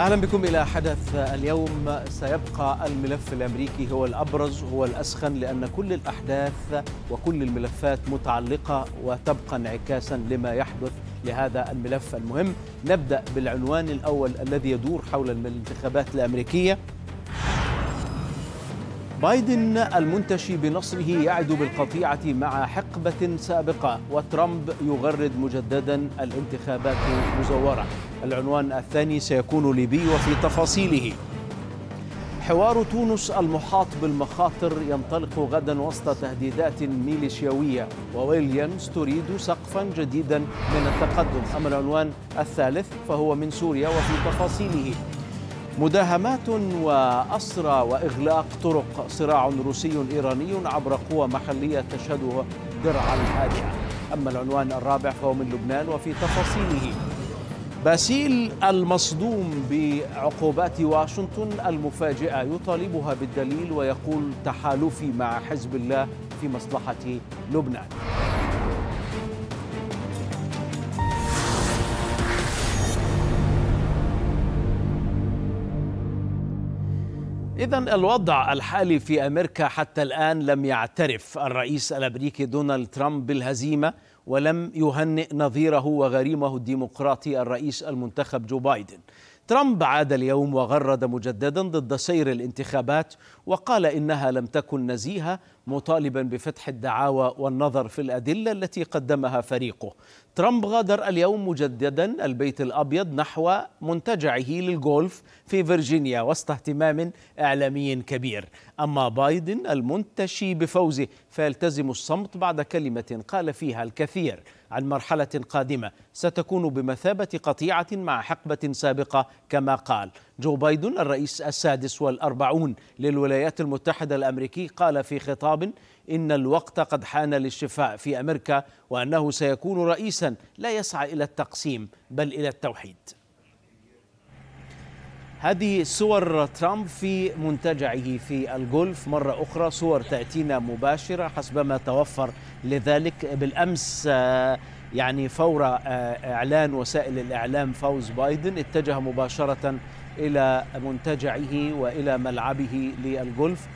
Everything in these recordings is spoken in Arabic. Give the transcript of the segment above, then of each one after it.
اهلا بكم الى حدث اليوم سيبقى الملف الامريكي هو الابرز هو الاسخن لان كل الاحداث وكل الملفات متعلقه وتبقى انعكاسا لما يحدث لهذا الملف المهم نبدا بالعنوان الاول الذي يدور حول الانتخابات الامريكيه بايدن المنتشي بنصره يعد بالقطيعة مع حقبة سابقة وترامب يغرد مجددا الانتخابات مزورة العنوان الثاني سيكون ليبي وفي تفاصيله حوار تونس المحاط بالمخاطر ينطلق غدا وسط تهديدات ميليشياوية وويليامز تريد سقفا جديدا من التقدم أما العنوان الثالث فهو من سوريا وفي تفاصيله مداهمات وأسرى وإغلاق طرق صراع روسي إيراني عبر قوى محلية تشهده درع الهادئة أما العنوان الرابع فهو من لبنان وفي تفاصيله باسيل المصدوم بعقوبات واشنطن المفاجئة يطالبها بالدليل ويقول تحالفي مع حزب الله في مصلحة لبنان إذا الوضع الحالي في أمريكا حتى الآن لم يعترف الرئيس الأمريكي دونالد ترامب بالهزيمة ولم يهنئ نظيره وغريمه الديمقراطي الرئيس المنتخب جو بايدن ترامب عاد اليوم وغرد مجددا ضد سير الانتخابات وقال انها لم تكن نزيهه مطالبا بفتح الدعاوى والنظر في الادله التي قدمها فريقه. ترامب غادر اليوم مجددا البيت الابيض نحو منتجعه للغولف في فيرجينيا وسط اهتمام اعلامي كبير. اما بايدن المنتشي بفوزه فيلتزم الصمت بعد كلمه قال فيها الكثير. عن مرحلة قادمة ستكون بمثابة قطيعة مع حقبة سابقة كما قال جو بايدن الرئيس السادس والأربعون للولايات المتحدة الأمريكي قال في خطاب إن الوقت قد حان للشفاء في أمريكا وأنه سيكون رئيسا لا يسعى إلى التقسيم بل إلى التوحيد هذه صور ترامب في منتجعه في الجولف مرة أخرى صور تأتينا مباشرة حسبما توفر لذلك بالأمس آه، يعني فور آه، إعلان وسائل الإعلام فوز بايدن اتجه مباشرة إلى منتجعه وإلى ملعبه للجولف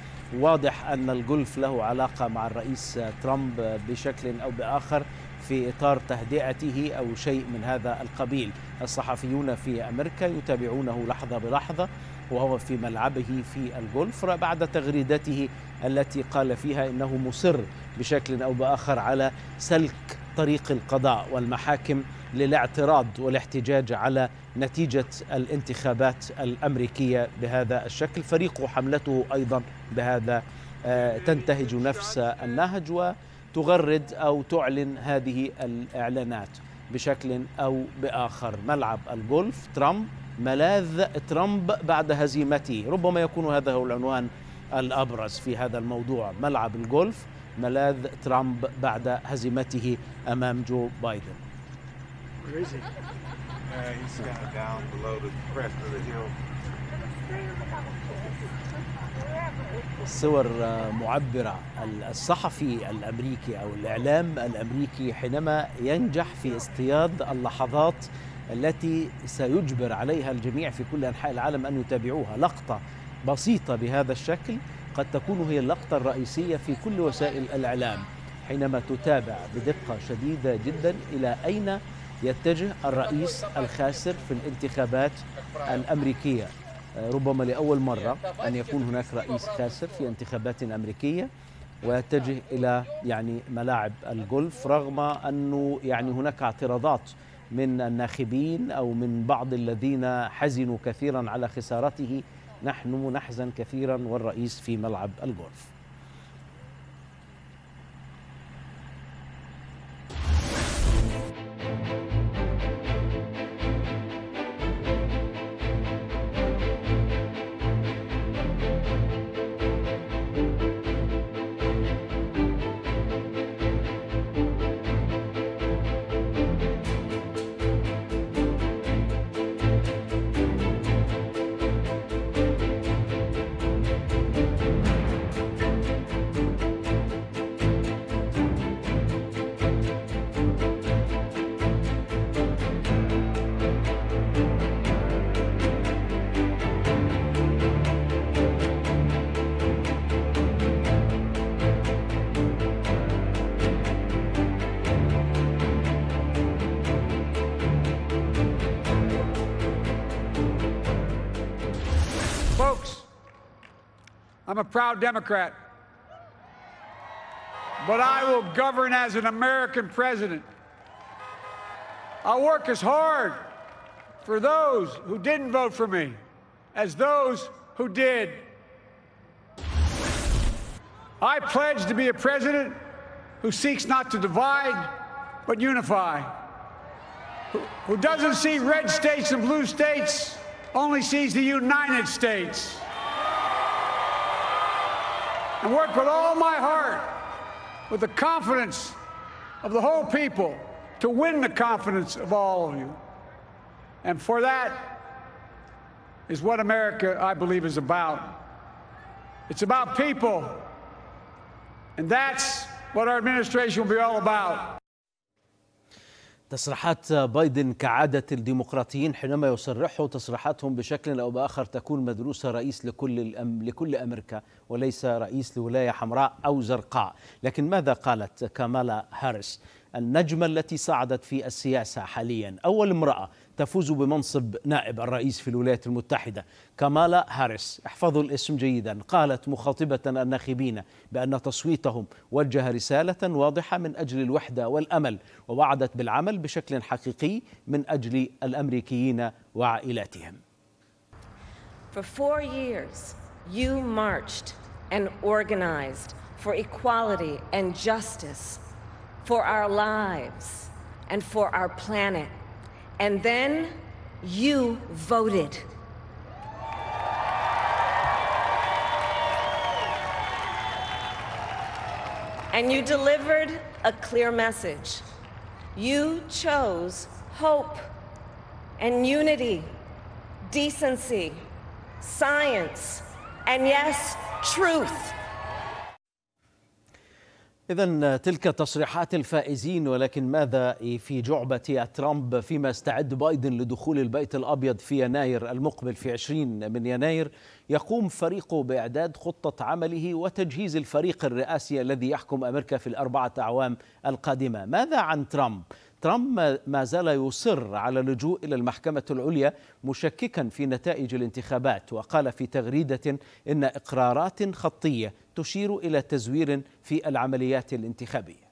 واضح أن الجولف له علاقة مع الرئيس ترامب بشكل أو بآخر في إطار تهدئته أو شيء من هذا القبيل الصحفيون في أمريكا يتابعونه لحظة بلحظة وهو في ملعبه في الجولف بعد تغريدته التي قال فيها إنه مصر بشكل أو بآخر على سلك طريق القضاء والمحاكم للاعتراض والاحتجاج على نتيجة الانتخابات الأمريكية بهذا الشكل فريقه حملته أيضا بهذا آه، تنتهج نفس النهج و تغرد أو تعلن هذه الإعلانات بشكل أو بآخر ملعب الجولف ترامب ملاذ ترامب بعد هزيمته ربما يكون هذا هو العنوان الأبرز في هذا الموضوع ملعب الجولف ملاذ ترامب بعد هزيمته أمام جو بايدن Where is he? Uh, he's of down below the crest of the hill. صور معبرة الصحفي الأمريكي أو الإعلام الأمريكي حينما ينجح في اصطياد اللحظات التي سيجبر عليها الجميع في كل أنحاء العالم أن يتابعوها لقطة بسيطة بهذا الشكل قد تكون هي اللقطة الرئيسية في كل وسائل الإعلام حينما تتابع بدقة شديدة جدا إلى أين يتجه الرئيس الخاسر في الانتخابات الأمريكية ربما لأول مرة أن يكون هناك رئيس خاسر في انتخابات أمريكية ويتجه إلى يعني ملاعب الجولف رغم أنه يعني هناك اعتراضات من الناخبين أو من بعض الذين حزنوا كثيرا على خسارته نحن نحزن كثيرا والرئيس في ملعب الجولف I'm a proud Democrat. But I will govern as an American president. I'll work as hard for those who didn't vote for me as those who did. I pledge to be a president who seeks not to divide, but unify, who, who doesn't see red states and blue states, only sees the United States and work with all my heart, with the confidence of the whole people, to win the confidence of all of you. And for that is what America, I believe, is about. It's about people. And that's what our administration will be all about. تصريحات بايدن كعادة الديمقراطيين حينما يصرحوا تصريحاتهم بشكل أو بآخر تكون مدروسة رئيس لكل, الأم لكل أمريكا وليس رئيس لولاية حمراء أو زرقاء لكن ماذا قالت كامالا هاريس النجمة التي صعدت في السياسة حاليا أول امرأة تفوز بمنصب نائب الرئيس في الولايات المتحدة كمالا هاريس احفظوا الاسم جيدا قالت مخاطبة الناخبين بأن تصويتهم وجه رسالة واضحة من أجل الوحدة والأمل ووعدت بالعمل بشكل حقيقي من أجل الأمريكيين وعائلاتهم For four years, you marched and organized for equality and justice, for our lives and for our planet. And then you voted. And you delivered a clear message. You chose hope and unity, decency, science, and yes, truth. إذا تلك تصريحات الفائزين ولكن ماذا في جعبة ترامب فيما يستعد بايدن لدخول البيت الأبيض في يناير المقبل في 20 من يناير يقوم فريقه بإعداد خطة عمله وتجهيز الفريق الرئاسي الذي يحكم أمريكا في الأربعة أعوام القادمة ماذا عن ترامب؟ ترامب ما زال يصر على اللجوء إلى المحكمة العليا مشككا في نتائج الانتخابات وقال في تغريدة إن إقرارات خطية تشير إلى تزوير في العمليات الانتخابية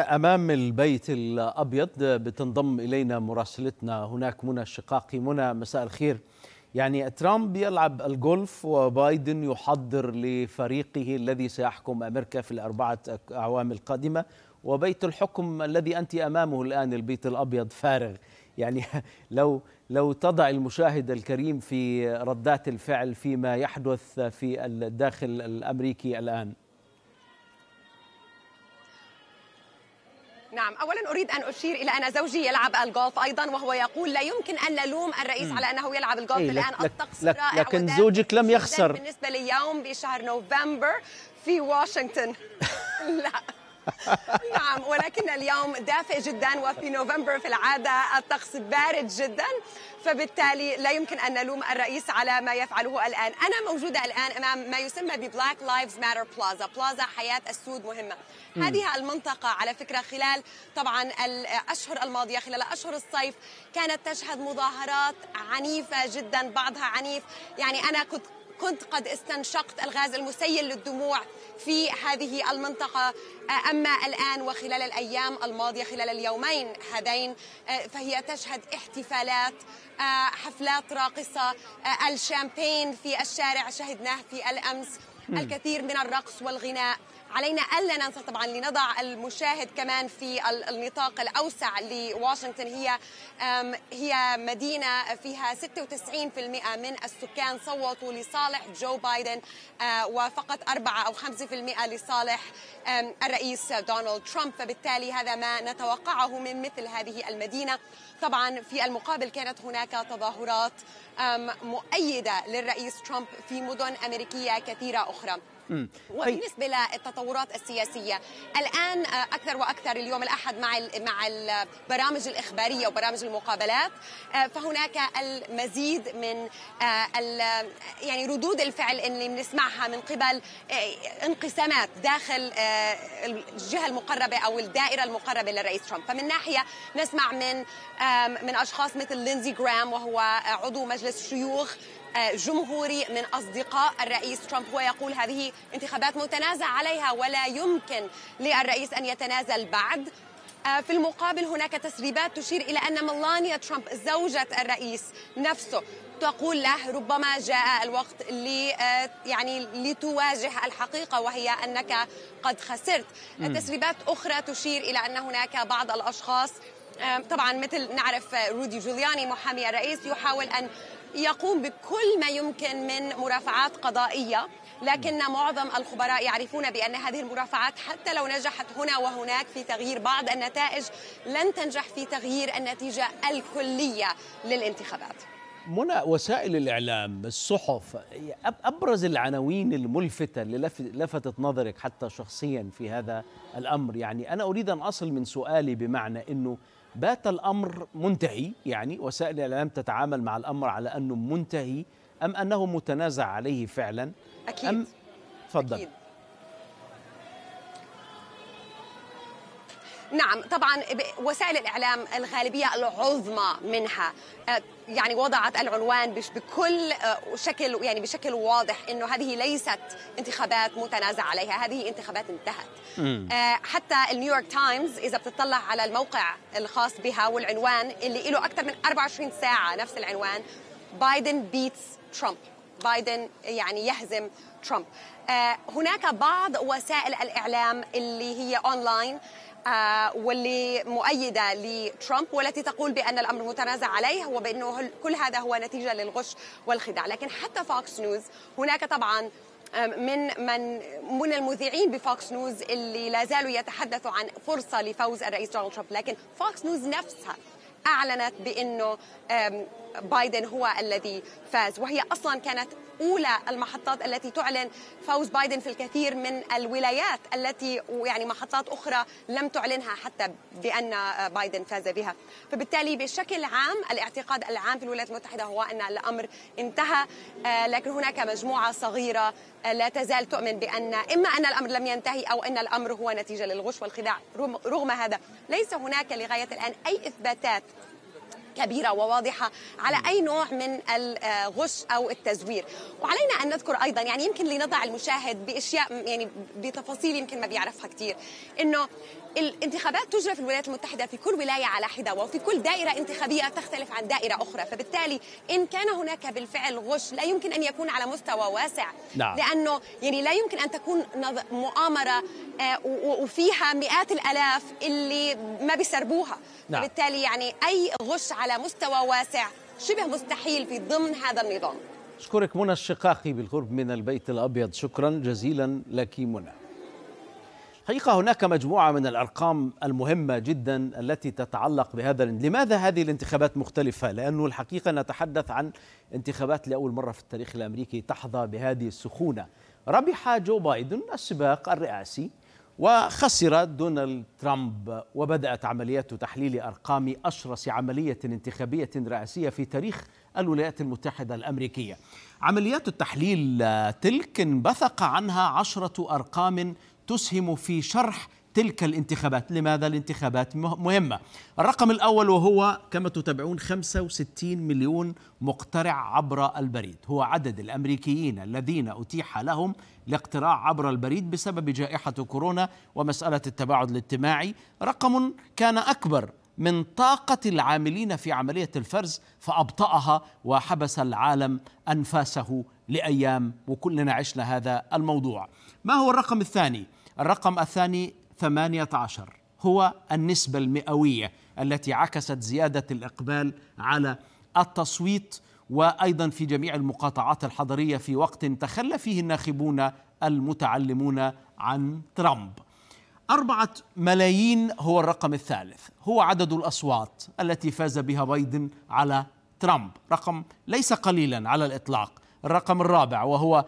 أمام البيت الأبيض بتنضم إلينا مراسلتنا هناك منى الشقاقي منى مساء الخير يعني ترامب يلعب الجولف وبايدن يحضر لفريقه الذي سيحكم أمريكا في الأربعة أعوام القادمة وبيت الحكم الذي أنت أمامه الآن البيت الأبيض فارغ يعني لو لو تضع المشاهد الكريم في ردات الفعل فيما يحدث في الداخل الأمريكي الآن نعم اولا اريد ان اشير الى ان زوجي يلعب الجولف ايضا وهو يقول لا يمكن ان نلوم الرئيس على انه يلعب الجولف إيه الان الطقس رائع لكن زوجك لم يخسر بالنسبه ليوم بشهر نوفمبر في واشنطن لا نعم ولكن اليوم دافئ جدا وفي نوفمبر في العاده الطقس بارد جدا فبالتالي لا يمكن أن نلوم الرئيس على ما يفعله الآن أنا موجودة الآن أمام ما يسمى ببلاك لايفز ماتر بلازا بلازا حياة السود مهمة هذه المنطقة على فكرة خلال طبعا الأشهر الماضية خلال أشهر الصيف كانت تشهد مظاهرات عنيفة جدا بعضها عنيف يعني أنا كنت كنت قد استنشقت الغاز المسيل للدموع في هذه المنطقة أما الآن وخلال الأيام الماضية خلال اليومين هذين فهي تشهد احتفالات حفلات راقصة الشامبين في الشارع شهدناه في الأمس الكثير من الرقص والغناء علينا ألا ننسى طبعا لنضع المشاهد كمان في النطاق الأوسع لواشنطن هي هي مدينة فيها 96% من السكان صوتوا لصالح جو بايدن آه، وفقط 4 أو 5% لصالح الرئيس دونالد ترامب فبالتالي هذا ما نتوقعه من مثل هذه المدينة طبعا في المقابل كانت هناك تظاهرات مؤيدة للرئيس ترامب في مدن أمريكية كثيرة أخرى طيب. وبالنسبه للتطورات السياسيه الان آه، اكثر واكثر اليوم الاحد مع مع البرامج الاخباريه وبرامج المقابلات آه، فهناك المزيد من آه، يعني ردود الفعل اللي بنسمعها من قبل انقسامات داخل الجهه المقربه او الدائره المقربه للرئيس ترامب فمن ناحيه نسمع من من اشخاص مثل لينزي جرام وهو عضو مجلس الشيوخ جمهوري من أصدقاء الرئيس ترامب هو يقول هذه انتخابات متنازع عليها ولا يمكن للرئيس أن يتنازل بعد آه، في المقابل هناك تسريبات تشير إلى أن ملانيا ترامب زوجة الرئيس نفسه تقول له ربما جاء الوقت لي آه، يعني لتواجه الحقيقة وهي أنك قد خسرت تسريبات أخرى تشير إلى أن هناك بعض الأشخاص آه، طبعا مثل نعرف رودي جولياني محامي الرئيس يحاول أن يقوم بكل ما يمكن من مرافعات قضائيه لكن معظم الخبراء يعرفون بأن هذه المرافعات حتى لو نجحت هنا وهناك في تغيير بعض النتائج لن تنجح في تغيير النتيجة الكلية للانتخابات منى وسائل الإعلام الصحف أبرز العناوين الملفتة اللي لفتت نظرك حتى شخصيا في هذا الأمر يعني أنا أريد أن أصل من سؤالي بمعنى أنه بات الأمر منتهي يعني وسائل الإعلام تتعامل مع الأمر على أنه منتهي أم أنه متنازع عليه فعلا أكيد أم تفضل أكيد. نعم طبعا وسائل الإعلام الغالبية العظمى منها آه، يعني وضعت العنوان بكل آه، شكل يعني بشكل واضح انه هذه ليست انتخابات متنازع عليها، هذه انتخابات انتهت. مم. آه، حتى النيويورك تايمز اذا بتطلع على الموقع الخاص بها والعنوان اللي له اكثر من 24 ساعه نفس العنوان بايدن بيتس ترامب، بايدن يعني يهزم ترامب. هناك بعض وسائل الاعلام اللي هي اونلاين آه، واللي مؤيدة لترامب والتي تقول بأن الأمر متنازع عليه وبأنه كل هذا هو نتيجة للغش والخداع لكن حتى فوكس نيوز هناك طبعا آه، من من من المذيعين بفوكس نيوز اللي لا زالوا يتحدثوا عن فرصه لفوز الرئيس دونالد ترامب لكن فوكس نيوز نفسها اعلنت بانه بايدن هو الذي فاز وهي اصلا كانت أولى المحطات التي تعلن فوز بايدن في الكثير من الولايات التي يعني محطات أخرى لم تعلنها حتى بأن بايدن فاز بها فبالتالي بشكل عام الاعتقاد العام في الولايات المتحدة هو أن الأمر انتهى آه، لكن هناك مجموعة صغيرة آه، لا تزال تؤمن بأن إما أن الأمر لم ينتهي أو أن الأمر هو نتيجة للغش والخداع رغم هذا ليس هناك لغاية الآن أي إثباتات كبيرة وواضحة على أي نوع من الغش أو التزوير وعلينا أن نذكر أيضا يعني يمكن لنضع المشاهد بأشياء يعني بتفاصيل يمكن ما بيعرفها كثير أنه الانتخابات تجرى في الولايات المتحدة في كل ولاية على حدة وفي كل دائرة انتخابية تختلف عن دائرة أخرى فبالتالي إن كان هناك بالفعل غش لا يمكن أن يكون على مستوى واسع نعم. لأنه يعني لا يمكن أن تكون مؤامرة آه، وفيها مئات الآلاف اللي ما بيسربوها نعم. بالتالي يعني أي غش على مستوى واسع شبه مستحيل في ضمن هذا النظام شكرك منى الشقاقي بالقرب من البيت الأبيض شكرا جزيلا لك منى حقيقة هناك مجموعة من الأرقام المهمة جدا التي تتعلق بهذا لماذا هذه الانتخابات مختلفة؟ لأنه الحقيقة نتحدث عن انتخابات لأول مرة في التاريخ الأمريكي تحظى بهذه السخونة ربح جو بايدن السباق الرئاسي وخسر دونالد ترامب وبدأت عملية تحليل أرقام أشرس عملية انتخابية رئاسية في تاريخ الولايات المتحدة الأمريكية عمليات التحليل تلك انبثق عنها عشرة أرقام تسهم في شرح تلك الانتخابات لماذا الانتخابات مهمة الرقم الأول وهو كما تتابعون 65 مليون مقترع عبر البريد هو عدد الأمريكيين الذين أتيح لهم الاقتراع عبر البريد بسبب جائحة كورونا ومسألة التباعد الاجتماعي رقم كان أكبر من طاقة العاملين في عملية الفرز فأبطأها وحبس العالم أنفاسه لأيام وكلنا عشنا هذا الموضوع ما هو الرقم الثاني؟ الرقم الثاني 18 هو النسبة المئوية التي عكست زيادة الإقبال على التصويت وأيضا في جميع المقاطعات الحضرية في وقت تخلى فيه الناخبون المتعلمون عن ترامب أربعة ملايين هو الرقم الثالث هو عدد الأصوات التي فاز بها بايدن على ترامب رقم ليس قليلا على الإطلاق الرقم الرابع وهو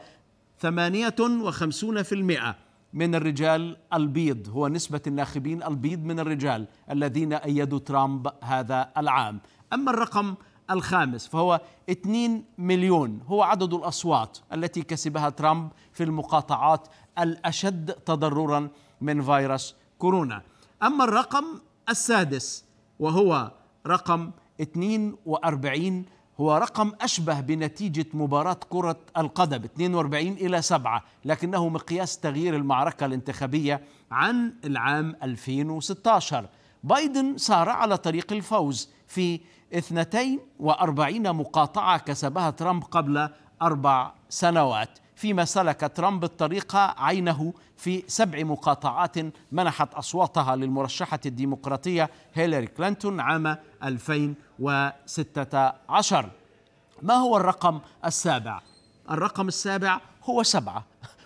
ثمانية وخمسون في المئة من الرجال البيض هو نسبة الناخبين البيض من الرجال الذين أيدوا ترامب هذا العام أما الرقم الخامس فهو 2 مليون هو عدد الأصوات التي كسبها ترامب في المقاطعات الأشد تضررا من فيروس كورونا أما الرقم السادس وهو رقم 42 هو رقم أشبه بنتيجة مباراة كرة القدم 42 إلى 7 لكنه مقياس تغيير المعركة الانتخابية عن العام 2016 بايدن سار على طريق الفوز في 42 مقاطعة كسبها ترامب قبل أربع سنوات فيما سلك ترامب الطريق عينه في سبع مقاطعات منحت أصواتها للمرشحة الديمقراطية هيلاري كلينتون عام 2016 ما هو الرقم السابع؟ الرقم السابع هو سبعة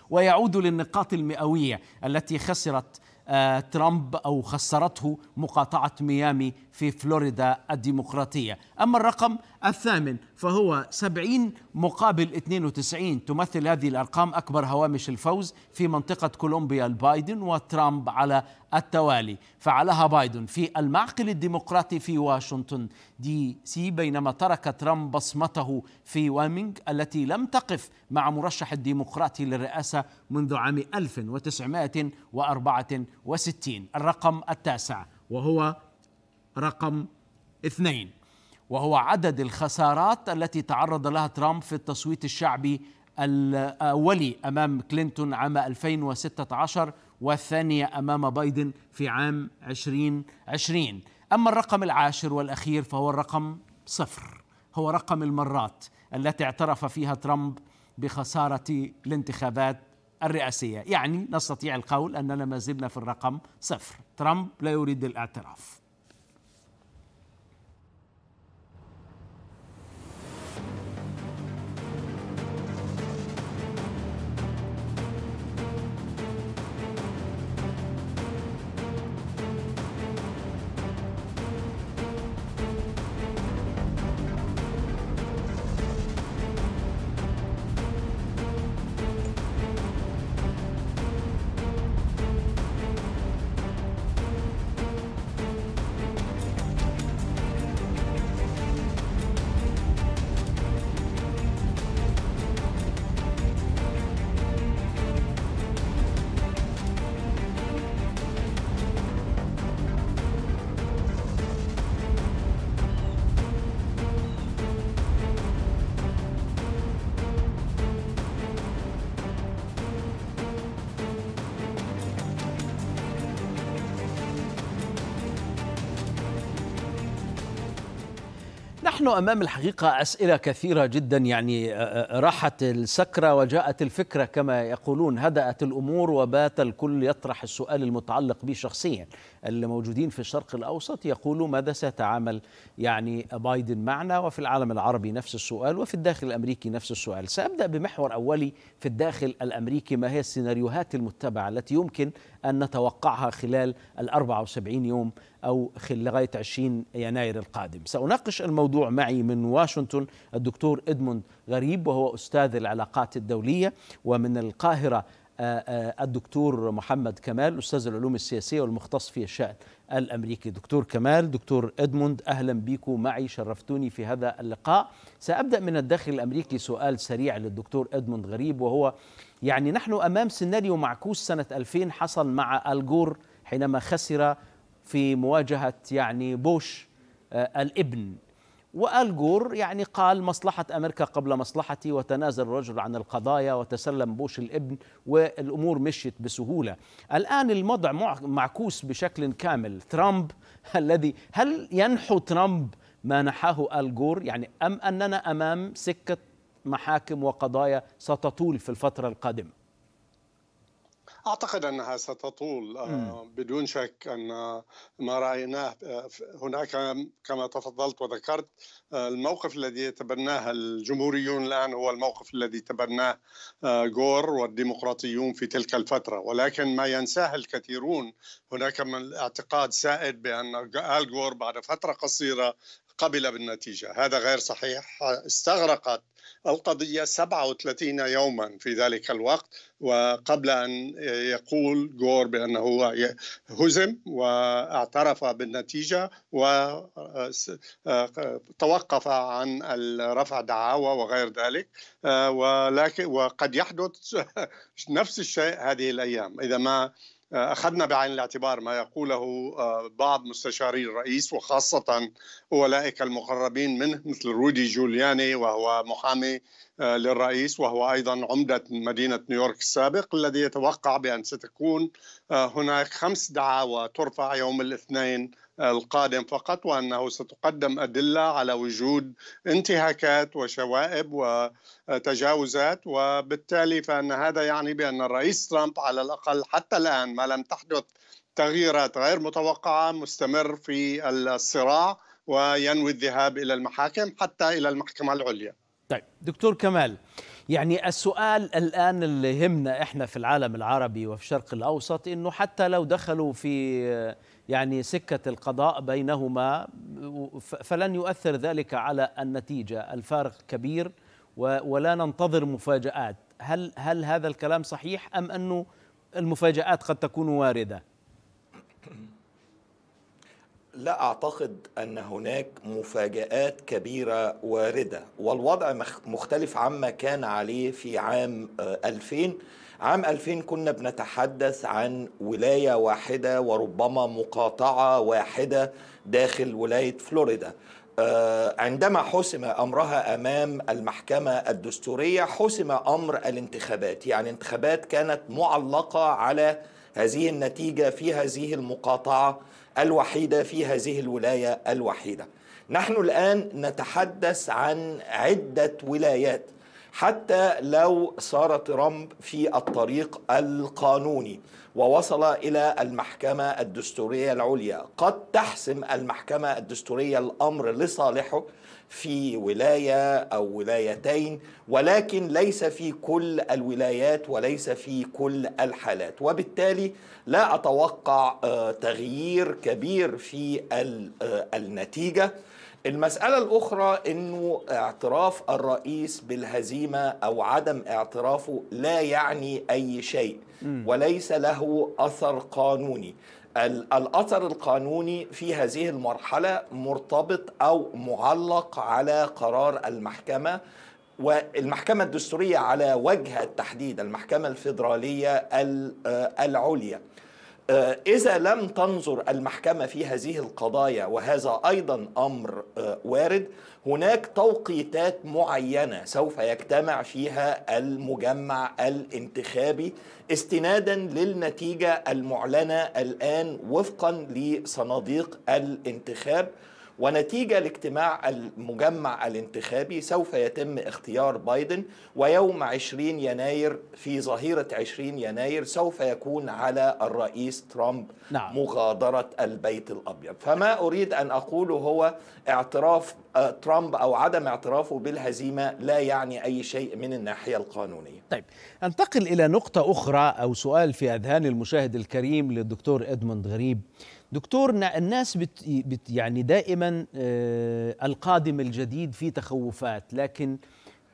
ويعود للنقاط المئوية التي خسرت آه، ترامب أو خسرته مقاطعة ميامي في فلوريدا الديمقراطية أما الرقم الثامن فهو 70 مقابل 92 تمثل هذه الأرقام أكبر هوامش الفوز في منطقة كولومبيا لبايدن وترامب على التوالي فعلها بايدن في المعقل الديمقراطي في واشنطن دي سي بينما ترك ترامب بصمته في وامينغ التي لم تقف مع مرشح الديمقراطي للرئاسة منذ عام 1964 الرقم التاسع وهو رقم اثنين وهو عدد الخسارات التي تعرض لها ترامب في التصويت الشعبي الأولي أمام كلينتون عام 2016 والثانية أمام بايدن في عام 2020 أما الرقم العاشر والأخير فهو الرقم صفر هو رقم المرات التي اعترف فيها ترامب بخسارة الانتخابات الرئاسية يعني نستطيع القول أننا ما زلنا في الرقم صفر ترامب لا يريد الاعتراف نحن امام الحقيقه اسئله كثيره جدا يعني راحت السكره وجاءت الفكره كما يقولون هدات الامور وبات الكل يطرح السؤال المتعلق به شخصيا اللي موجودين في الشرق الاوسط يقولوا ماذا سيتعامل يعني بايدن معنا وفي العالم العربي نفس السؤال وفي الداخل الامريكي نفس السؤال سابدا بمحور اولي في الداخل الامريكي ما هي السيناريوهات المتبعه التي يمكن ان نتوقعها خلال ال 74 يوم أو لغاية 20 يناير القادم سأناقش الموضوع معي من واشنطن الدكتور إدموند غريب وهو أستاذ العلاقات الدولية ومن القاهرة الدكتور محمد كمال أستاذ العلوم السياسية والمختص في الشأن الأمريكي دكتور كمال دكتور إدموند أهلا بكم معي شرفتوني في هذا اللقاء سأبدأ من الداخل الأمريكي سؤال سريع للدكتور إدموند غريب وهو يعني نحن أمام سيناريو معكوس سنة 2000 حصل مع الجور حينما خسر في مواجهة يعني بوش آه، الابن والجور يعني قال مصلحة أمريكا قبل مصلحتي وتنازل الرجل عن القضايا وتسلم بوش الابن والأمور مشيت بسهولة الآن الموضع معكوس بشكل كامل ترامب الذي هل ينحو ترامب ما نحاه الجور يعني أم أننا أمام سكة محاكم وقضايا ستطول في الفترة القادمة اعتقد انها ستطول آه، بدون شك ان ما رايناه آه، هناك كما تفضلت وذكرت آه، الموقف الذي يتبناه الجمهوريون الان هو الموقف الذي تبناه غور والديمقراطيون في تلك الفتره ولكن ما ينساه الكثيرون هناك من اعتقاد سائد بان ال غور بعد فتره قصيره قبل بالنتيجة هذا غير صحيح استغرقت القضية 37 يوما في ذلك الوقت وقبل أن يقول جور بأنه هزم واعترف بالنتيجة وتوقف عن رفع دعاوى وغير ذلك آه، ولكن وقد يحدث نفس الشيء هذه الأيام إذا ما أخذنا بعين الاعتبار ما يقوله آه، بعض مستشاري الرئيس وخاصة أولئك المقربين منه مثل رودي جولياني وهو محامي آه، للرئيس وهو أيضا عمدة مدينة نيويورك السابق الذي يتوقع بأن ستكون آه، هناك خمس دعاوى ترفع يوم الاثنين القادم فقط وانه ستقدم ادله على وجود انتهاكات وشوائب وتجاوزات وبالتالي فان هذا يعني بان الرئيس ترامب على الاقل حتى الان ما لم تحدث تغييرات غير متوقعه مستمر في الصراع وينوي الذهاب الى المحاكم حتى الى المحكمه العليا. طيب دكتور كمال يعني السؤال الان اللي يهمنا احنا في العالم العربي وفي الشرق الاوسط انه حتى لو دخلوا في يعني سكة القضاء بينهما فلن يؤثر ذلك على النتيجة الفارق كبير ولا ننتظر مفاجآت هل هل هذا الكلام صحيح أم أنه المفاجآت قد تكون واردة لا أعتقد أن هناك مفاجآت كبيرة واردة والوضع مختلف عما كان عليه في عام 2000 آه، عام 2000 كنا بنتحدث عن ولاية واحدة وربما مقاطعة واحدة داخل ولاية فلوريدا آه، عندما حسم امرها امام المحكمه الدستوريه حسم امر الانتخابات، يعني انتخابات كانت معلقه على هذه النتيجه في هذه المقاطعه الوحيده في هذه الولايه الوحيده. نحن الان نتحدث عن عده ولايات حتى لو صار ترامب في الطريق القانوني ووصل الى المحكمه الدستوريه العليا قد تحسم المحكمه الدستوريه الامر لصالحه في ولايه او ولايتين ولكن ليس في كل الولايات وليس في كل الحالات وبالتالي لا اتوقع آه، تغيير كبير في آه، النتيجه المسألة الأخرى أنه اعتراف الرئيس بالهزيمة أو عدم اعترافه لا يعني أي شيء وليس له أثر قانوني الأثر القانوني في هذه المرحلة مرتبط أو معلق على قرار المحكمة والمحكمة الدستورية على وجه التحديد المحكمة الفيدرالية العليا آه، إذا لم تنظر المحكمة في هذه القضايا وهذا أيضا أمر آه، وارد هناك توقيتات معينة سوف يجتمع فيها المجمع الانتخابي استنادا للنتيجة المعلنة الآن وفقا لصناديق الانتخاب ونتيجة لاجتماع المجمع الانتخابي سوف يتم اختيار بايدن ويوم 20 يناير في ظهيرة 20 يناير سوف يكون على الرئيس ترامب نعم. مغادرة البيت الأبيض فما أريد أن أقوله هو اعتراف آه، ترامب أو عدم اعترافه بالهزيمة لا يعني أي شيء من الناحية القانونية طيب أنتقل إلى نقطة أخرى أو سؤال في أذهان المشاهد الكريم للدكتور إدموند غريب دكتور الناس بت بت يعني دائما آه، القادم الجديد في تخوفات لكن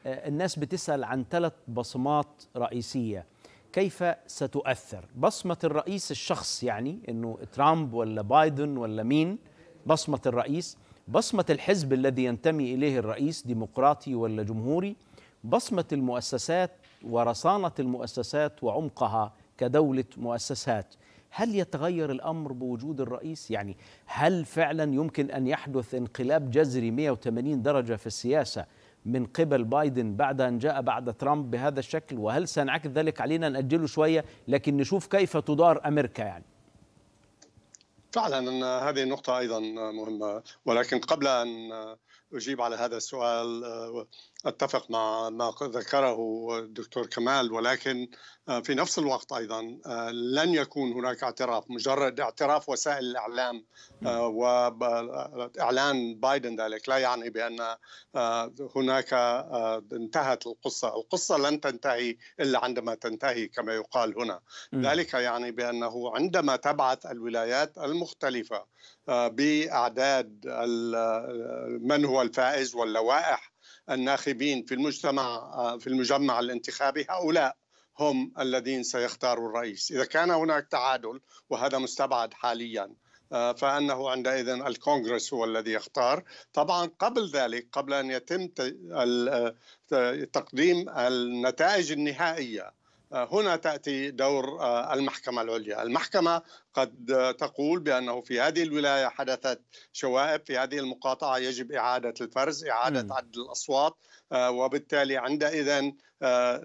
آه، الناس بتسأل عن ثلاث بصمات رئيسية كيف ستؤثر بصمة الرئيس الشخص يعني أنه ترامب ولا بايدن ولا مين بصمة الرئيس بصمة الحزب الذي ينتمي إليه الرئيس ديمقراطي ولا جمهوري بصمة المؤسسات ورصانة المؤسسات وعمقها كدولة مؤسسات هل يتغير الامر بوجود الرئيس؟ يعني هل فعلا يمكن ان يحدث انقلاب جذري 180 درجه في السياسه من قبل بايدن بعد ان جاء بعد ترامب بهذا الشكل وهل سينعكس ذلك علينا ناجله شويه لكن نشوف كيف تدار امريكا يعني؟ فعلا أن هذه النقطة أيضا مهمة ولكن قبل أن أجيب على هذا السؤال آه، أتفق مع ما ذكره الدكتور كمال ولكن آه، في نفس الوقت أيضا آه، لن يكون هناك اعتراف مجرد اعتراف وسائل الإعلام آه، وإعلان بايدن ذلك لا يعني بأن هناك انتهت القصة القصة لن تنتهي إلا عندما تنتهي كما يقال هنا ذلك يعني بأنه عندما تبعث الولايات المختلفة بأعداد من هو الفائز واللوائح الناخبين في المجتمع آه، في المجمع الانتخابي هؤلاء هم الذين سيختاروا الرئيس إذا كان هناك تعادل وهذا مستبعد حاليا آه، فأنه عندئذ الكونغرس هو الذي يختار طبعا قبل ذلك قبل أن يتم آه، تقديم النتائج النهائية هنا تاتي دور آه، المحكمه العليا، المحكمه قد تقول بانه في هذه الولايه حدثت شوائب، في هذه المقاطعه يجب اعاده الفرز، اعاده عد الاصوات آه، وبالتالي عندئذ آه،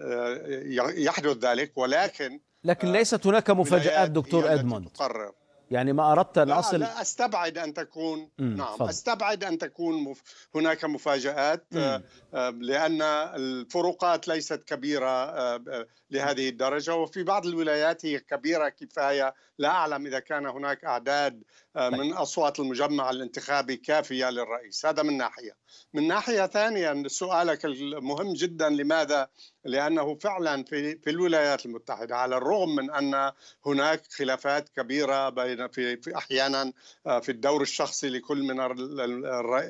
يحدث ذلك ولكن لكن ليست هناك مفاجات دكتور ادموند تقرر يعني ما اردت ان اصل لا استبعد ان تكون نعم فضل. استبعد ان تكون مف... هناك مفاجات مم. آه، آه، لان الفروقات ليست كبيره آه، لهذه الدرجه وفي بعض الولايات هي كبيره كفايه لا اعلم اذا كان هناك اعداد طيب. من اصوات المجمع الانتخابي كافيه للرئيس هذا من ناحيه من ناحيه ثانيه سؤالك المهم جدا لماذا لانه فعلا في في الولايات المتحده على الرغم من ان هناك خلافات كبيره بين في, في احيانا آه، في الدور الشخصي لكل من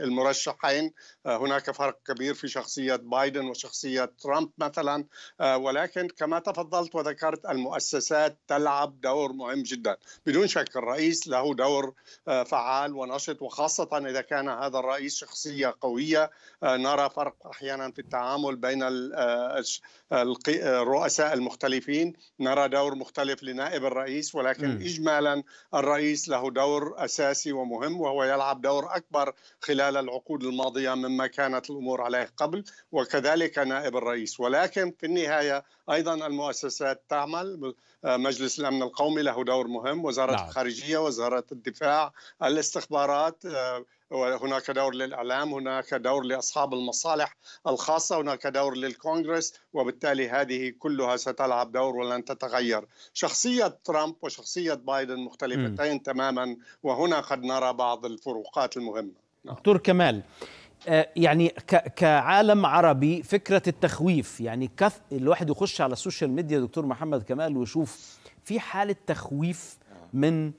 المرشحين آه، هناك فرق كبير في شخصيه بايدن وشخصيه ترامب مثلا آه، ولكن كما تفضلت وذكرت المؤسسات تلعب دور مهم جدا بدون شك الرئيس له دور فعال ونشط وخاصه اذا كان هذا الرئيس شخصيه قويه نرى فرق احيانا في التعامل بين الرؤساء المختلفين نرى دور مختلف لنائب الرئيس ولكن م. إجمالا الرئيس له دور أساسي ومهم وهو يلعب دور أكبر خلال العقود الماضية مما كانت الأمور عليه قبل وكذلك نائب الرئيس ولكن في النهاية أيضا المؤسسات تعمل مجلس الأمن القومي له دور مهم وزارة لا. نعم. الخارجية وزارة الدفاع الاستخبارات آه، وهناك دور للاعلام، هناك دور لاصحاب المصالح الخاصه، هناك دور للكونغرس، وبالتالي هذه كلها ستلعب دور ولن تتغير. شخصيه ترامب وشخصيه بايدن مختلفتين م. تماما وهنا قد نرى بعض الفروقات المهمه. نعم. دكتور كمال آه، يعني كعالم عربي فكره التخويف يعني كث الواحد يخش على السوشيال ميديا دكتور محمد كمال ويشوف في حاله تخويف آه. من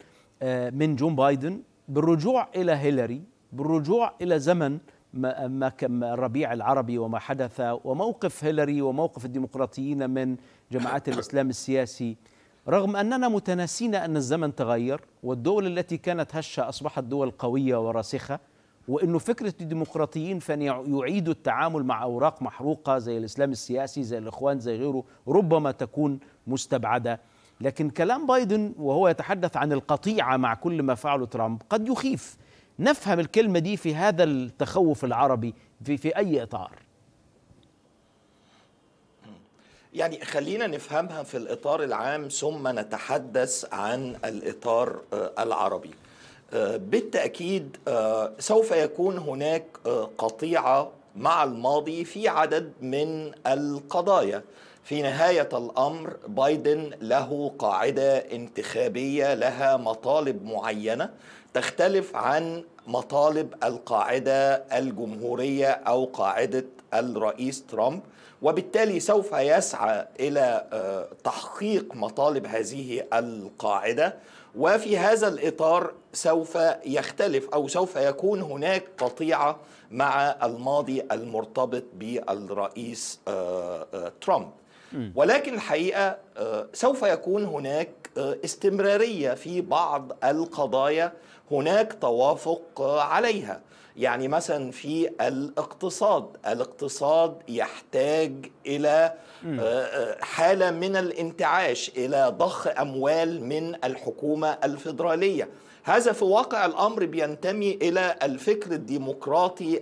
آه، من جون بايدن بالرجوع الى هيلاري بالرجوع إلى زمن ما الربيع العربي وما حدث وموقف هيلاري وموقف الديمقراطيين من جماعات الإسلام السياسي رغم أننا متناسين أن الزمن تغير والدول التي كانت هشة أصبحت دول قوية وراسخة وأنه فكرة الديمقراطيين فأن يعيدوا التعامل مع أوراق محروقة زي الإسلام السياسي زي الإخوان زي غيره ربما تكون مستبعدة لكن كلام بايدن وهو يتحدث عن القطيعة مع كل ما فعله ترامب قد يخيف نفهم الكلمة دي في هذا التخوف العربي في, في أي إطار يعني خلينا نفهمها في الإطار العام ثم نتحدث عن الإطار آه، العربي آه، بالتأكيد آه، سوف يكون هناك قطيعة مع الماضي في عدد من القضايا في نهاية الأمر بايدن له قاعدة انتخابية لها مطالب معينة تختلف عن مطالب القاعده الجمهوريه او قاعده الرئيس ترامب وبالتالي سوف يسعى الى آه، تحقيق مطالب هذه القاعده وفي هذا الاطار سوف يختلف او سوف يكون هناك قطيعه مع الماضي المرتبط بالرئيس آه، آه، ترامب ولكن الحقيقه سوف يكون هناك استمراريه في بعض القضايا هناك توافق عليها يعني مثلا في الاقتصاد الاقتصاد يحتاج الى آه، آه، حاله من الانتعاش الى ضخ اموال من الحكومه الفيدراليه هذا في واقع الامر بينتمي الى الفكر الديمقراطي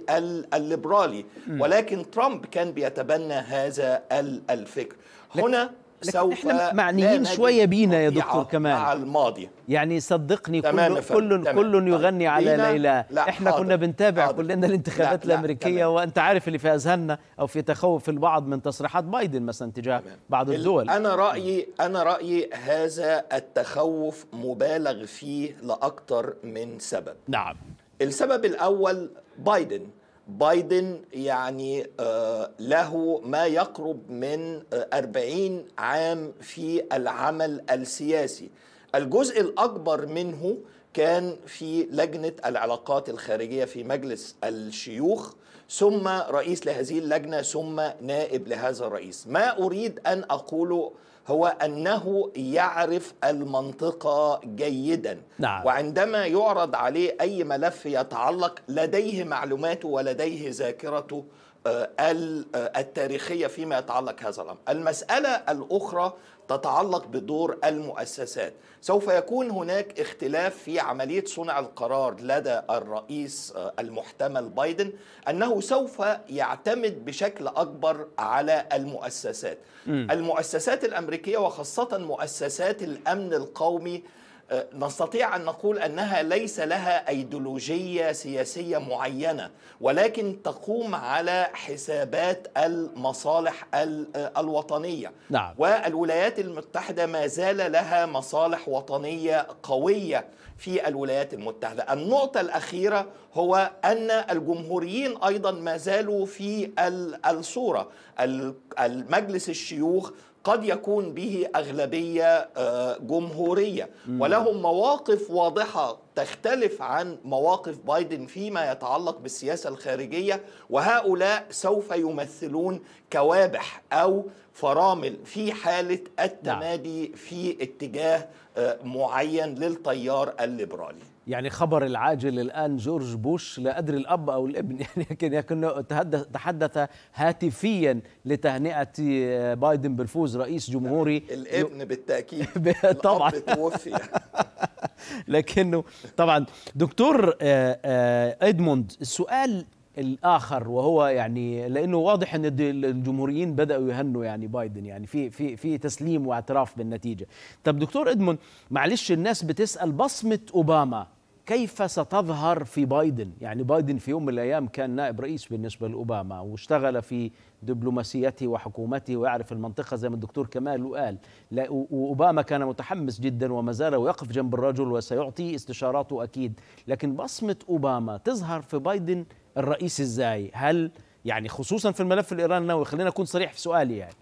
الليبرالي ولكن ترامب كان بيتبنى هذا الفكر هنا سوف احنا معنيين شويه بينا يا دكتور كمان مع الماضي يعني صدقني كل كل كل طيب، يغني على ليلى احنا حاضر. كنا بنتابع حاضر. كلنا الانتخابات لا الامريكيه لا وانت عارف اللي في اذهاننا او في تخوف البعض من تصريحات بايدن مثلا تجاه تمام. بعض الدول انا رايي انا رايي هذا التخوف مبالغ فيه لاكثر من سبب نعم السبب الاول بايدن بايدن يعني آه، له ما يقرب من 40 آه، عام في العمل السياسي الجزء الأكبر منه كان في لجنة العلاقات الخارجية في مجلس الشيوخ ثم رئيس لهذه اللجنة ثم نائب لهذا الرئيس ما أريد أن أقوله هو أنه يعرف المنطقة جيدا نعم. وعندما يعرض عليه أي ملف يتعلق لديه معلوماته ولديه ذاكرته آه، آه، التاريخية فيما يتعلق هذا الأمر المسألة الأخرى تتعلق بدور المؤسسات سوف يكون هناك اختلاف في عملية صنع القرار لدى الرئيس آه، المحتمل بايدن أنه سوف يعتمد بشكل أكبر على المؤسسات م. المؤسسات الأمريكية وخاصة مؤسسات الأمن القومي آه، نستطيع ان نقول انها ليس لها ايديولوجيه سياسيه معينه ولكن تقوم على حسابات المصالح آه، الوطنيه نعم. والولايات المتحده ما زال لها مصالح وطنيه قويه في الولايات المتحده النقطه الاخيره هو ان الجمهوريين ايضا ما زالوا في الصوره المجلس الشيوخ قد يكون به أغلبية آه، جمهورية ولهم مواقف واضحة تختلف عن مواقف بايدن فيما يتعلق بالسياسة الخارجية وهؤلاء سوف يمثلون كوابح أو فرامل في حالة نعم. التمادي في اتجاه آه، معين للتيار الليبرالي يعني خبر العاجل الآن جورج بوش لا أدري الأب أو الابن يعني لكن تحدث هاتفيا لتهنئة آه، بايدن بالفوز رئيس جمهوري يعني الابن بالتأكيد طبعا توفي لكنه طبعا دكتور آه، آه، ادموند السؤال الاخر وهو يعني لانه واضح ان الجمهوريين بداوا يهنوا يعني بايدن يعني في في في تسليم واعتراف بالنتيجه طب دكتور ادمون معلش الناس بتسال بصمه اوباما كيف ستظهر في بايدن يعني بايدن في يوم من الأيام كان نائب رئيس بالنسبة لأوباما واشتغل في دبلوماسيته وحكومته ويعرف المنطقة زي ما الدكتور كمال قال وأوباما كان متحمس جدا وما زال ويقف جنب الرجل وسيعطي استشاراته أكيد لكن بصمة أوباما تظهر في بايدن الرئيس إزاي هل يعني خصوصا في الملف الإيراني النووي خلينا أكون صريح في سؤالي يعني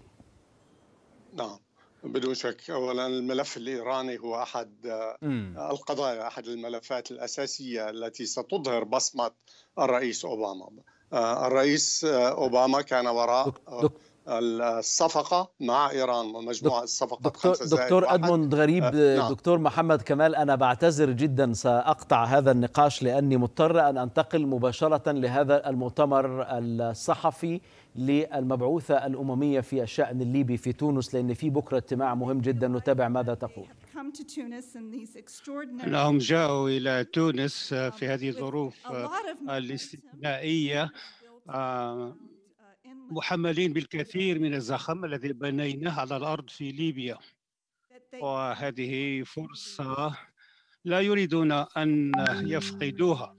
نعم بدون شك اولا الملف الايراني هو احد القضايا احد الملفات الاساسيه التي ستظهر بصمه الرئيس اوباما آه، الرئيس آه، اوباما كان وراء آه، الصفقة مع إيران ومجموعة الصفقة دكتور, دكتور أدموند غريب آه نعم. دكتور محمد كمال أنا بعتذر جدا سأقطع هذا النقاش لأني مضطر أن أنتقل مباشرة لهذا المؤتمر الصحفي للمبعوثة الأممية في الشأن الليبي في تونس لأن في بكرة اجتماع مهم جدا نتابع ماذا تقول أنهم جاءوا إلى تونس في هذه الظروف الاستثنائية آه، محملين بالكثير من الزخم الذي بنيناه على الأرض في ليبيا وهذه فرصة لا يريدون أن يفقدوها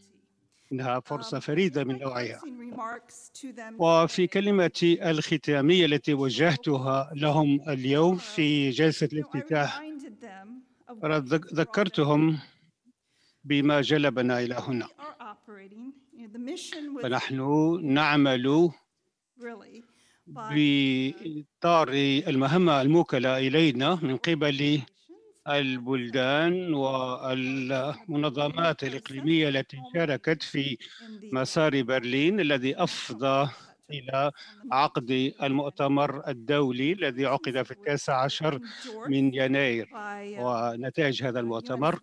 إنها فرصة um, فريدة من نوعها وفي كلمة الختامية التي وجهتها لهم اليوم um, في جلسة الافتتاح ذكرتهم بما جلبنا إلى هنا فنحن نعمل uh, بإطار المهمة الموكلة إلينا من قبل البلدان والمنظمات الإقليمية التي شاركت في مسار برلين الذي أفضى إلى عقد المؤتمر الدولي الذي عقد في التاسع عشر من يناير ونتائج هذا المؤتمر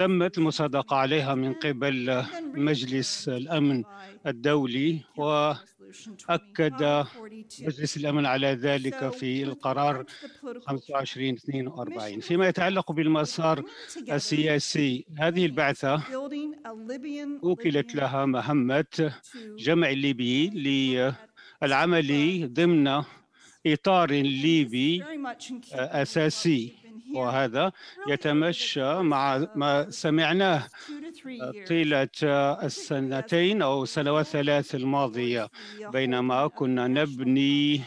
تمت المصادقة عليها من قبل مجلس الأمن الدولي و أكد مجلس الأمن على ذلك في القرار 2542 فيما يتعلق بالمسار السياسي هذه البعثة أوكلت لها مهمة جمع الليبي للعمل ضمن إطار ليبي أساسي وهذا يتمشى مع ما uh, سمعناه طيلة uh, السنتين أو سنوات ثلاث الماضية بينما كنا نبني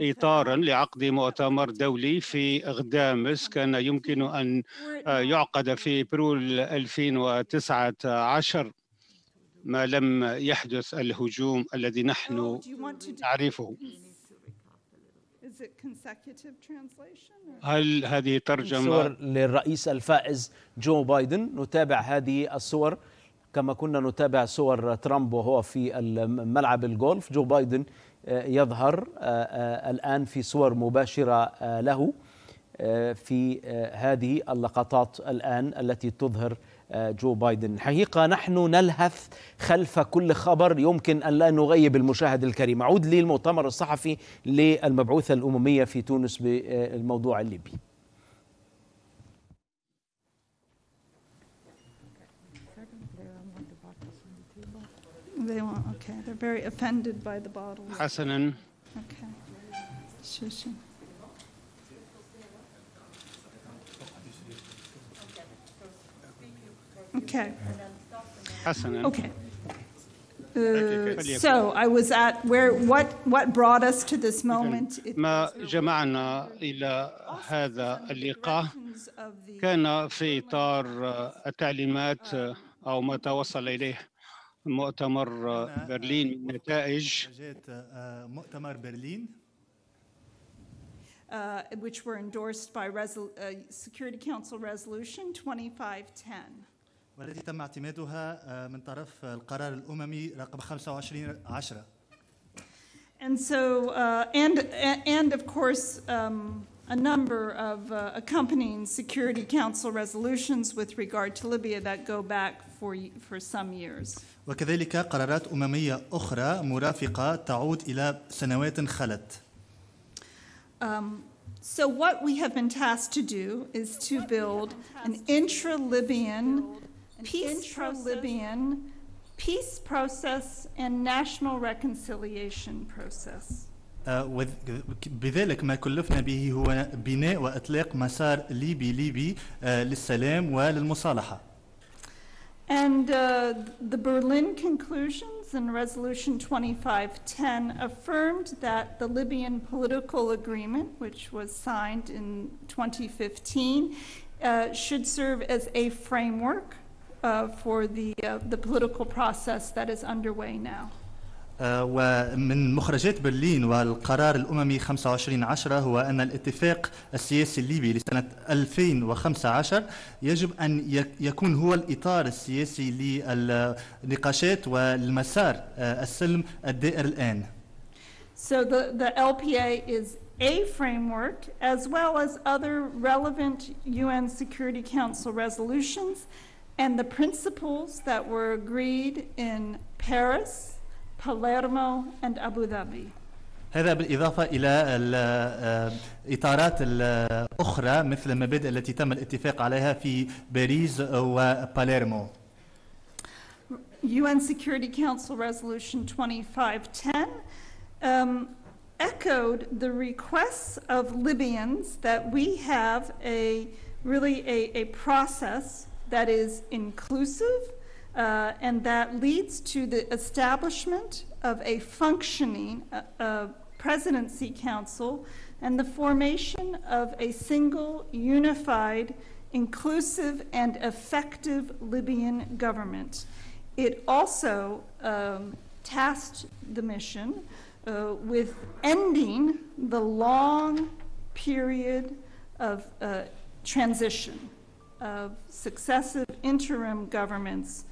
إطارا لعقد مؤتمر دولي في إغدامس كان يمكن أن آه، يعقد في أبريل 2019 ما لم يحدث الهجوم الذي نحن نعرفه هل هذه ترجمة صور للرئيس الفائز جو بايدن نتابع هذه الصور كما كنا نتابع صور ترامب وهو في ملعب الجولف جو بايدن آه، يظهر آه، آه، الآن في صور مباشرة له في هذه اللقطات الآن التي تظهر آه، جو بايدن حقيقة نحن نلهث خلف كل خبر يمكن أن لا نغيب المشاهد الكريم أعود للمؤتمر الصحفي للمبعوثة الأممية في تونس بالموضوع الليبي They want, okay, they're very offended by the bottles. حسنا. Okay. Okay. Hasanen. Okay. Uh, so I was at where what what brought us to this moment ما جمعنا إلى هذا اللقاء كان في إطار التعليمات أو ما توصل إليه مؤتمر برلين نتائج مؤتمر برلين which were endorsed by Resol uh, Security Council Resolution 2510. والتي تم اعتمادها من طرف القرار الأممي رقم 2510 And so, uh, and, and of course, um, a number of uh, accompanying Security Council resolutions with regard to Libya that go back for, for some years. وكذلك قرارات أممية أخرى مرافقة تعود إلى سنوات خلت. Um, so what we have been tasked to do is to build an intra-Libyan peace process, libyan peace process, and national reconciliation process. Uh, بذلك ما كلفنا به هو بناء وإطلاق مسار ليبي ليبي uh, للسلام وللمصالحة. And uh, the Berlin conclusions in Resolution 2510 affirmed that the Libyan political agreement, which was signed in 2015, uh, should serve as a framework uh, for the, uh, the political process that is underway now. Uh, ومن مخرجات برلين والقرار الأممي 2510 هو أن الاتفاق السياسي الليبي لسنة 2015 يجب أن يكون هو الإطار السياسي للنقاشات والمسار السلم الدائر الآن. So the, the LPA is a framework as well as other relevant UN Security Council resolutions and the principles that were agreed in Paris, Palermo, and Abu Dhabi. هذا بالإضافة إلى الإطارات الأخرى مثل المبادئ التي تم الاتفاق عليها في باريس وباليرمو. UN Security Council Resolution 2510 um, echoed the requests of Libyans that we have a really a, a process that is inclusive uh, and that leads to the establishment of a functioning uh, uh, presidency council and the formation of a single, unified, inclusive, and effective Libyan government. It also um, tasked the mission uh, with ending the long period of uh, transition of successive interim governments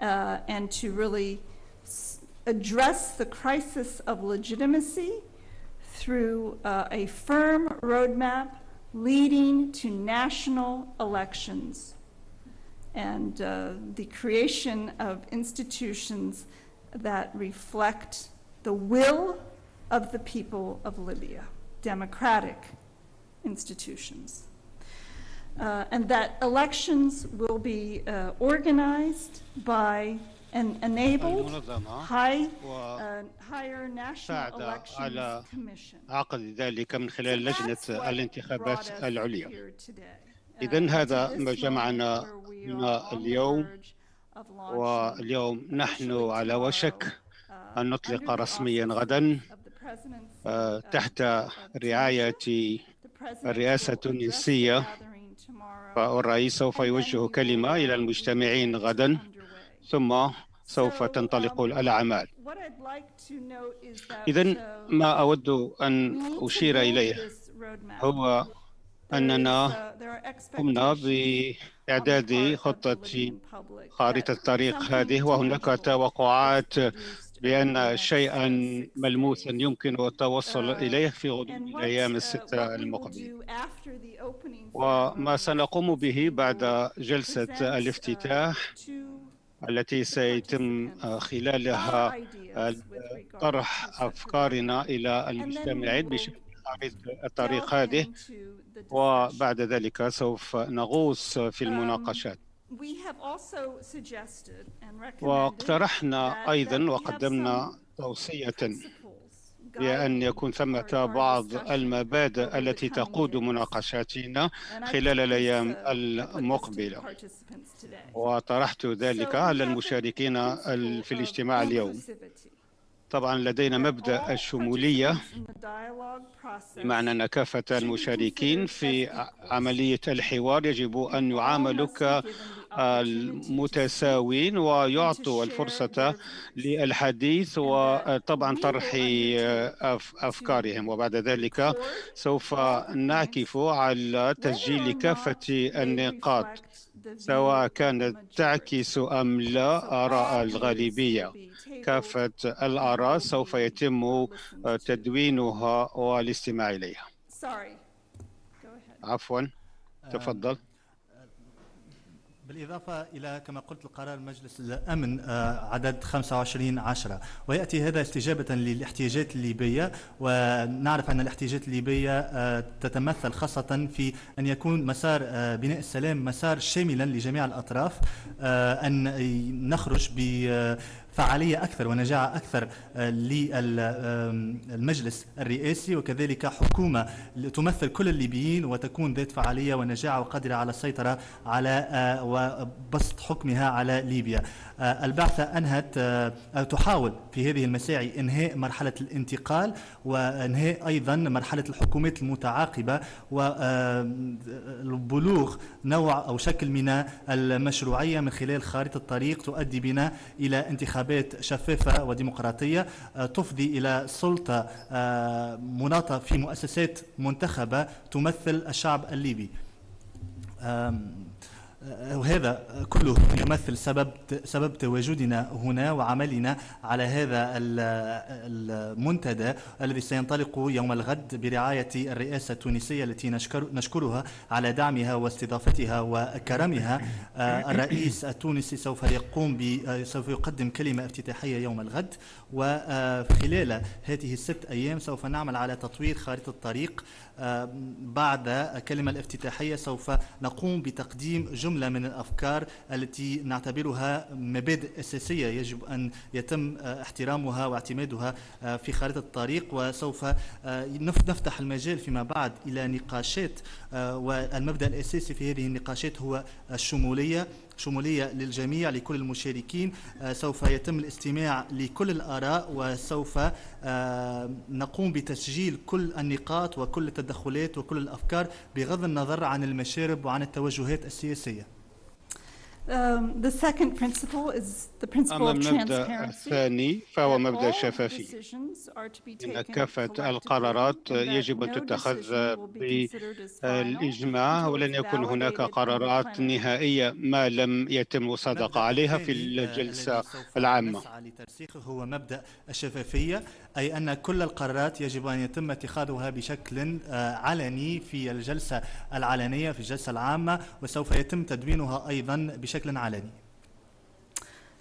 uh, and to really address the crisis of legitimacy through uh, a firm roadmap leading to national elections and uh, the creation of institutions that reflect the will of the people of Libya, democratic institutions. uh, and that elections will be uh, organized by and enabled أيوة، آه. high, uh, higher national elections commission. عقد ذلك من خلال لجنة الانتخابات العليا. Uh, إذا هذا ما جمعنا هنا اليوم واليوم نحن على وشك uh, أن نطلق رسميا غدا آه، تحت رعاية الرئاسة التونسية الرئيس سوف يوجه كلمة إلى المجتمعين غدا ثم سوف تنطلق الأعمال إذا ما أود أن أشير إليه هو أننا قمنا بإعداد خطة خارطة الطريق هذه وهناك توقعات بأن أمم. شيئا ملموسا يمكن التوصل آه، إليه في غضون الأيام uh, الستة المقبلة وما سنقوم به بعد جلسة uh, الافتتاح التي سيتم آه، خلالها طرح أفكارنا إلى المجتمعين بشكل الطريق هذه وبعد ذلك سوف نغوص في um, المناقشات واقترحنا أيضا وقدمنا توصية بأن يكون ثمة بعض المبادئ التي تقود مناقشاتنا خلال الأيام المقبلة وطرحت ذلك على المشاركين في الاجتماع اليوم طبعا لدينا مبدا الشموليه بمعنى ان كافه المشاركين في عمليه الحوار يجب ان يعاملوا المتساوين ويعطوا الفرصة للحديث وطبعا آه، طرح آه، أفكارهم وبعد ذلك سوف نعكف على تسجيل كافة النقاط سواء كانت تعكس أم لا آراء الغالبية كافة الآراء سوف يتم آه، تدوينها والاستماع إليها عفوا تفضل بالإضافة إلى كما قلت القرار مجلس الأمن آه، عدد 25 عشرة ويأتي هذا استجابة للاحتياجات الليبية ونعرف أن الاحتياجات الليبية آه، تتمثل خاصة في أن يكون مسار آه، بناء السلام مسار شاملا لجميع الأطراف أن نخرج ب فعالية أكثر ونجاعة أكثر آه، للمجلس الرئاسي وكذلك حكومة تمثل كل الليبيين وتكون ذات فعالية ونجاعة وقادرة على السيطرة على آه، وبسط حكمها على ليبيا آه، البعثة أنهت آه، أو تحاول في هذه المساعي إنهاء مرحلة الانتقال وإنهاء أيضا مرحلة الحكومات المتعاقبة والبلوغ آه، نوع أو شكل من المشروعية من خلال خارطة طريق تؤدي بنا إلى انتخابات شفافة وديمقراطية تفضي إلى سلطة مناطة في مؤسسات منتخبة تمثل الشعب الليبي. وهذا كله يمثل سبب سبب تواجدنا هنا وعملنا على هذا المنتدى الذي سينطلق يوم الغد برعاية الرئاسة التونسية التي نشكر نشكرها على دعمها واستضافتها وكرمها آه، الرئيس التونسي سوف يقوم آه، سوف يقدم كلمة افتتاحية يوم الغد وخلال هذه الست أيام سوف نعمل على تطوير خارطة الطريق آه، بعد كلمة الافتتاحية سوف نقوم بتقديم جملة من الأفكار التي نعتبرها مبادئ أساسية يجب أن يتم آه، احترامها واعتمادها آه، في خارطة الطريق وسوف نفتح المجال فيما بعد إلى نقاشات والمبدأ الأساسي في هذه النقاشات هو الشمولية شمولية للجميع لكل المشاركين آه، سوف يتم الاستماع لكل الآراء وسوف آه، نقوم بتسجيل كل النقاط وكل التدخلات وكل الأفكار بغض النظر عن المشارب وعن التوجهات السياسية Um, the second principle is أما المبدأ الثاني فهو مبدأ الشفافية إن كافة القرارات يجب أن تتخذ بالإجماع ولن يكون هناك قرارات نهائية ما لم يتم مصادقة عليها في آه، الجلسة العامة هو مبدأ الشفافية أي أن كل القرارات يجب أن يتم اتخاذها بشكل آه، علني في الجلسة العلنية في الجلسة العامة وسوف يتم تدوينها أيضا بشكل علني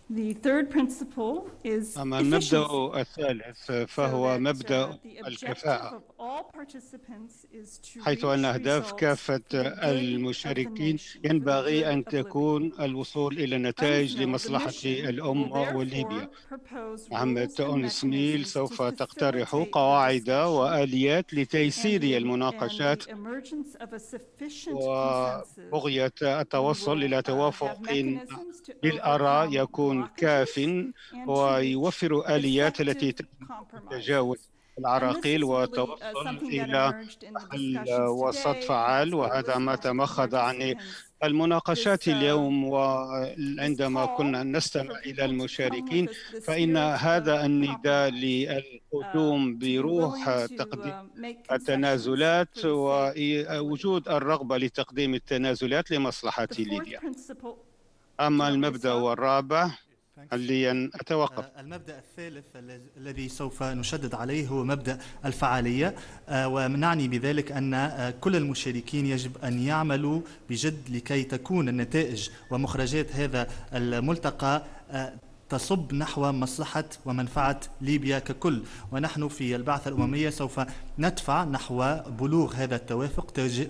The third principle is أما المبدأ الثالث فهو مبدأ الكفاءة حيث أن أهداف كافة المشاركين ينبغي أن تكون الوصول إلى نتائج لمصلحة الأمة وليبيا محمد أونس ميل سوف تقترح قواعد وآليات لتيسير المناقشات وبغية التوصل إلى uh, توافق للأراء يكون كاف ويوفر آليات التي تجاوز العراقيل uh, وتوصل إلى حل وسط فعال وهذا ما تمخض عن المناقشات uh, اليوم وعندما كنا نستمع إلى المشاركين فإن هذا النداء للقدوم uh, بروح تقديم التنازلات ووجود الرغبة لتقديم التنازلات لمصلحة ليبيا أما المبدأ الرابع لأن أتوقف آه، المبدأ الثالث الذي سوف نشدد عليه هو مبدأ الفعالية آه، ونعني بذلك أن آه، كل المشاركين يجب أن يعملوا بجد لكي تكون النتائج ومخرجات هذا الملتقى تصب نحو مصلحة ومنفعة ليبيا ككل ونحن في البعثة الأممية سوف ندفع نحو بلوغ هذا التوافق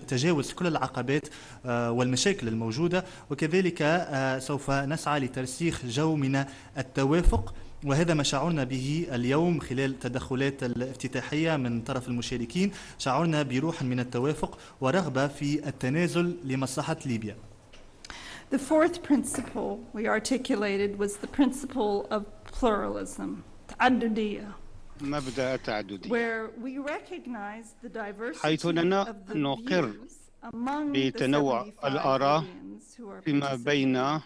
تجاوز كل العقبات آه، والمشاكل الموجودة وكذلك آه، سوف نسعى لترسيخ جو من التوافق وهذا ما شعرنا به اليوم خلال تدخلات الافتتاحية من طرف المشاركين شعرنا بروح من التوافق ورغبة في التنازل لمصلحة ليبيا The fourth principle we articulated was the principle of pluralism, تعددية. مبدأ التعددية. Where we recognize the diversity حيث أننا نقر بتنوع الآراء فيما بين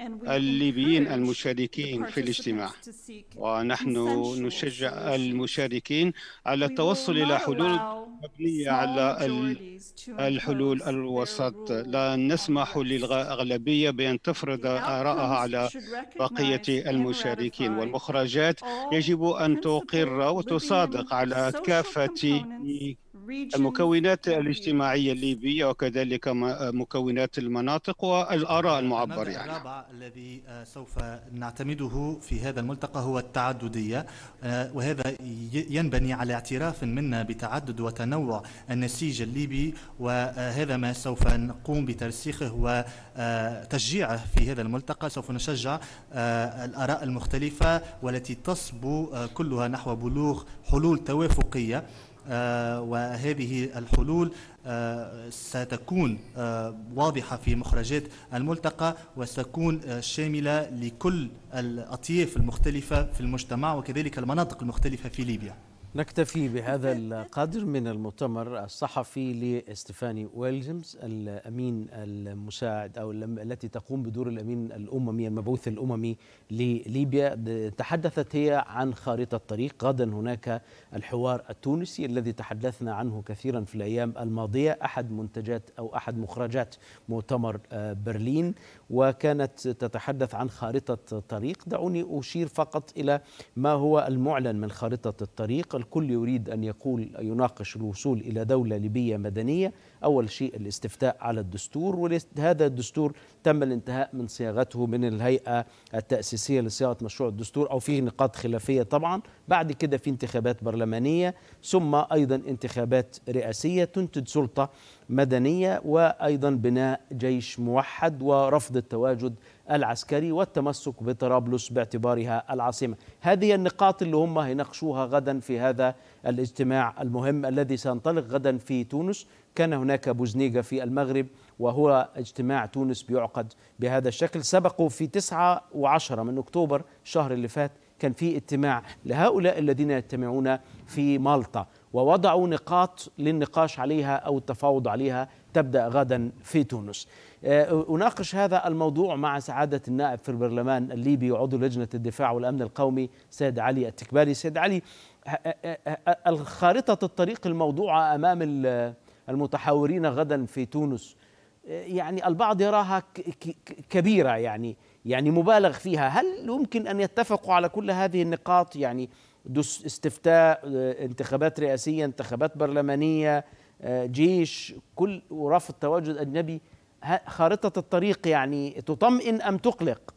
الليبيين المشاركين في الاجتماع ونحن نشجع المشاركين على التوصل إلى حلول مبنية على الحلول الوسط لا نسمح للأغلبية بأن تفرض آراءها على بقية المشاركين والمخرجات يجب أن تقر وتصادق على كافة المكونات الاجتماعية الليبية وكذلك مكونات المناطق والآراء المعبر يعني الرابع الذي آه، سوف نعتمده في هذا الملتقى هو التعددية آه، وهذا ينبني على اعتراف منا بتعدد وتنوع النسيج الليبي وهذا آه، ما سوف نقوم بترسيخه وتشجيعه في هذا الملتقى سوف نشجع الآراء المختلفة والتي تصبو كلها نحو بلوغ حلول توافقية آه، وهذه الحلول آه، ستكون آه، واضحة في مخرجات الملتقى وستكون شاملة لكل الأطياف المختلفة في المجتمع وكذلك المناطق المختلفة في ليبيا نكتفي بهذا القدر من المؤتمر الصحفي لاستيفاني ويلزمز الامين المساعد او التي تقوم بدور الامين الاممي المبعوث الاممي لليبيا تحدثت هي عن خارطه الطريق غدا هناك الحوار التونسي الذي تحدثنا عنه كثيرا في الايام الماضيه احد منتجات او احد مخرجات مؤتمر آه، برلين وكانت تتحدث عن خارطه طريق دعوني اشير فقط الى ما هو المعلن من خارطه الطريق الكل يريد ان يقول يناقش الوصول الى دوله ليبيه مدنيه أول شيء الاستفتاء على الدستور وهذا الدستور تم الانتهاء من صياغته من الهيئة التأسيسية لصياغة مشروع الدستور أو فيه نقاط خلافية طبعا بعد كده في انتخابات برلمانية ثم أيضا انتخابات رئاسية تنتج سلطة مدنية وأيضا بناء جيش موحد ورفض التواجد العسكري والتمسك بطرابلس باعتبارها العاصمة هذه النقاط اللي هم هيناقشوها غدا في هذا الاجتماع المهم الذي سينطلق غدا في تونس كان هناك بوزنيغا في المغرب وهو اجتماع تونس بيعقد بهذا الشكل سبقوا في 9 و10 من أكتوبر الشهر اللي فات كان في اجتماع لهؤلاء الذين يجتمعون في مالطا ووضعوا نقاط للنقاش عليها أو التفاوض عليها تبدأ غدا في تونس آه، أناقش هذا الموضوع مع سعادة النائب في البرلمان الليبي عضو لجنة الدفاع والأمن القومي سيد علي التكباري سيد علي الخارطة الطريق الموضوعة أمام المتحاورين غدا في تونس يعني البعض يراها كبيرة يعني يعني مبالغ فيها هل يمكن أن يتفقوا على كل هذه النقاط يعني استفتاء آه، انتخابات رئاسية انتخابات برلمانية آه، جيش كل ورفض تواجد أجنبي خارطة الطريق يعني تطمئن أم تقلق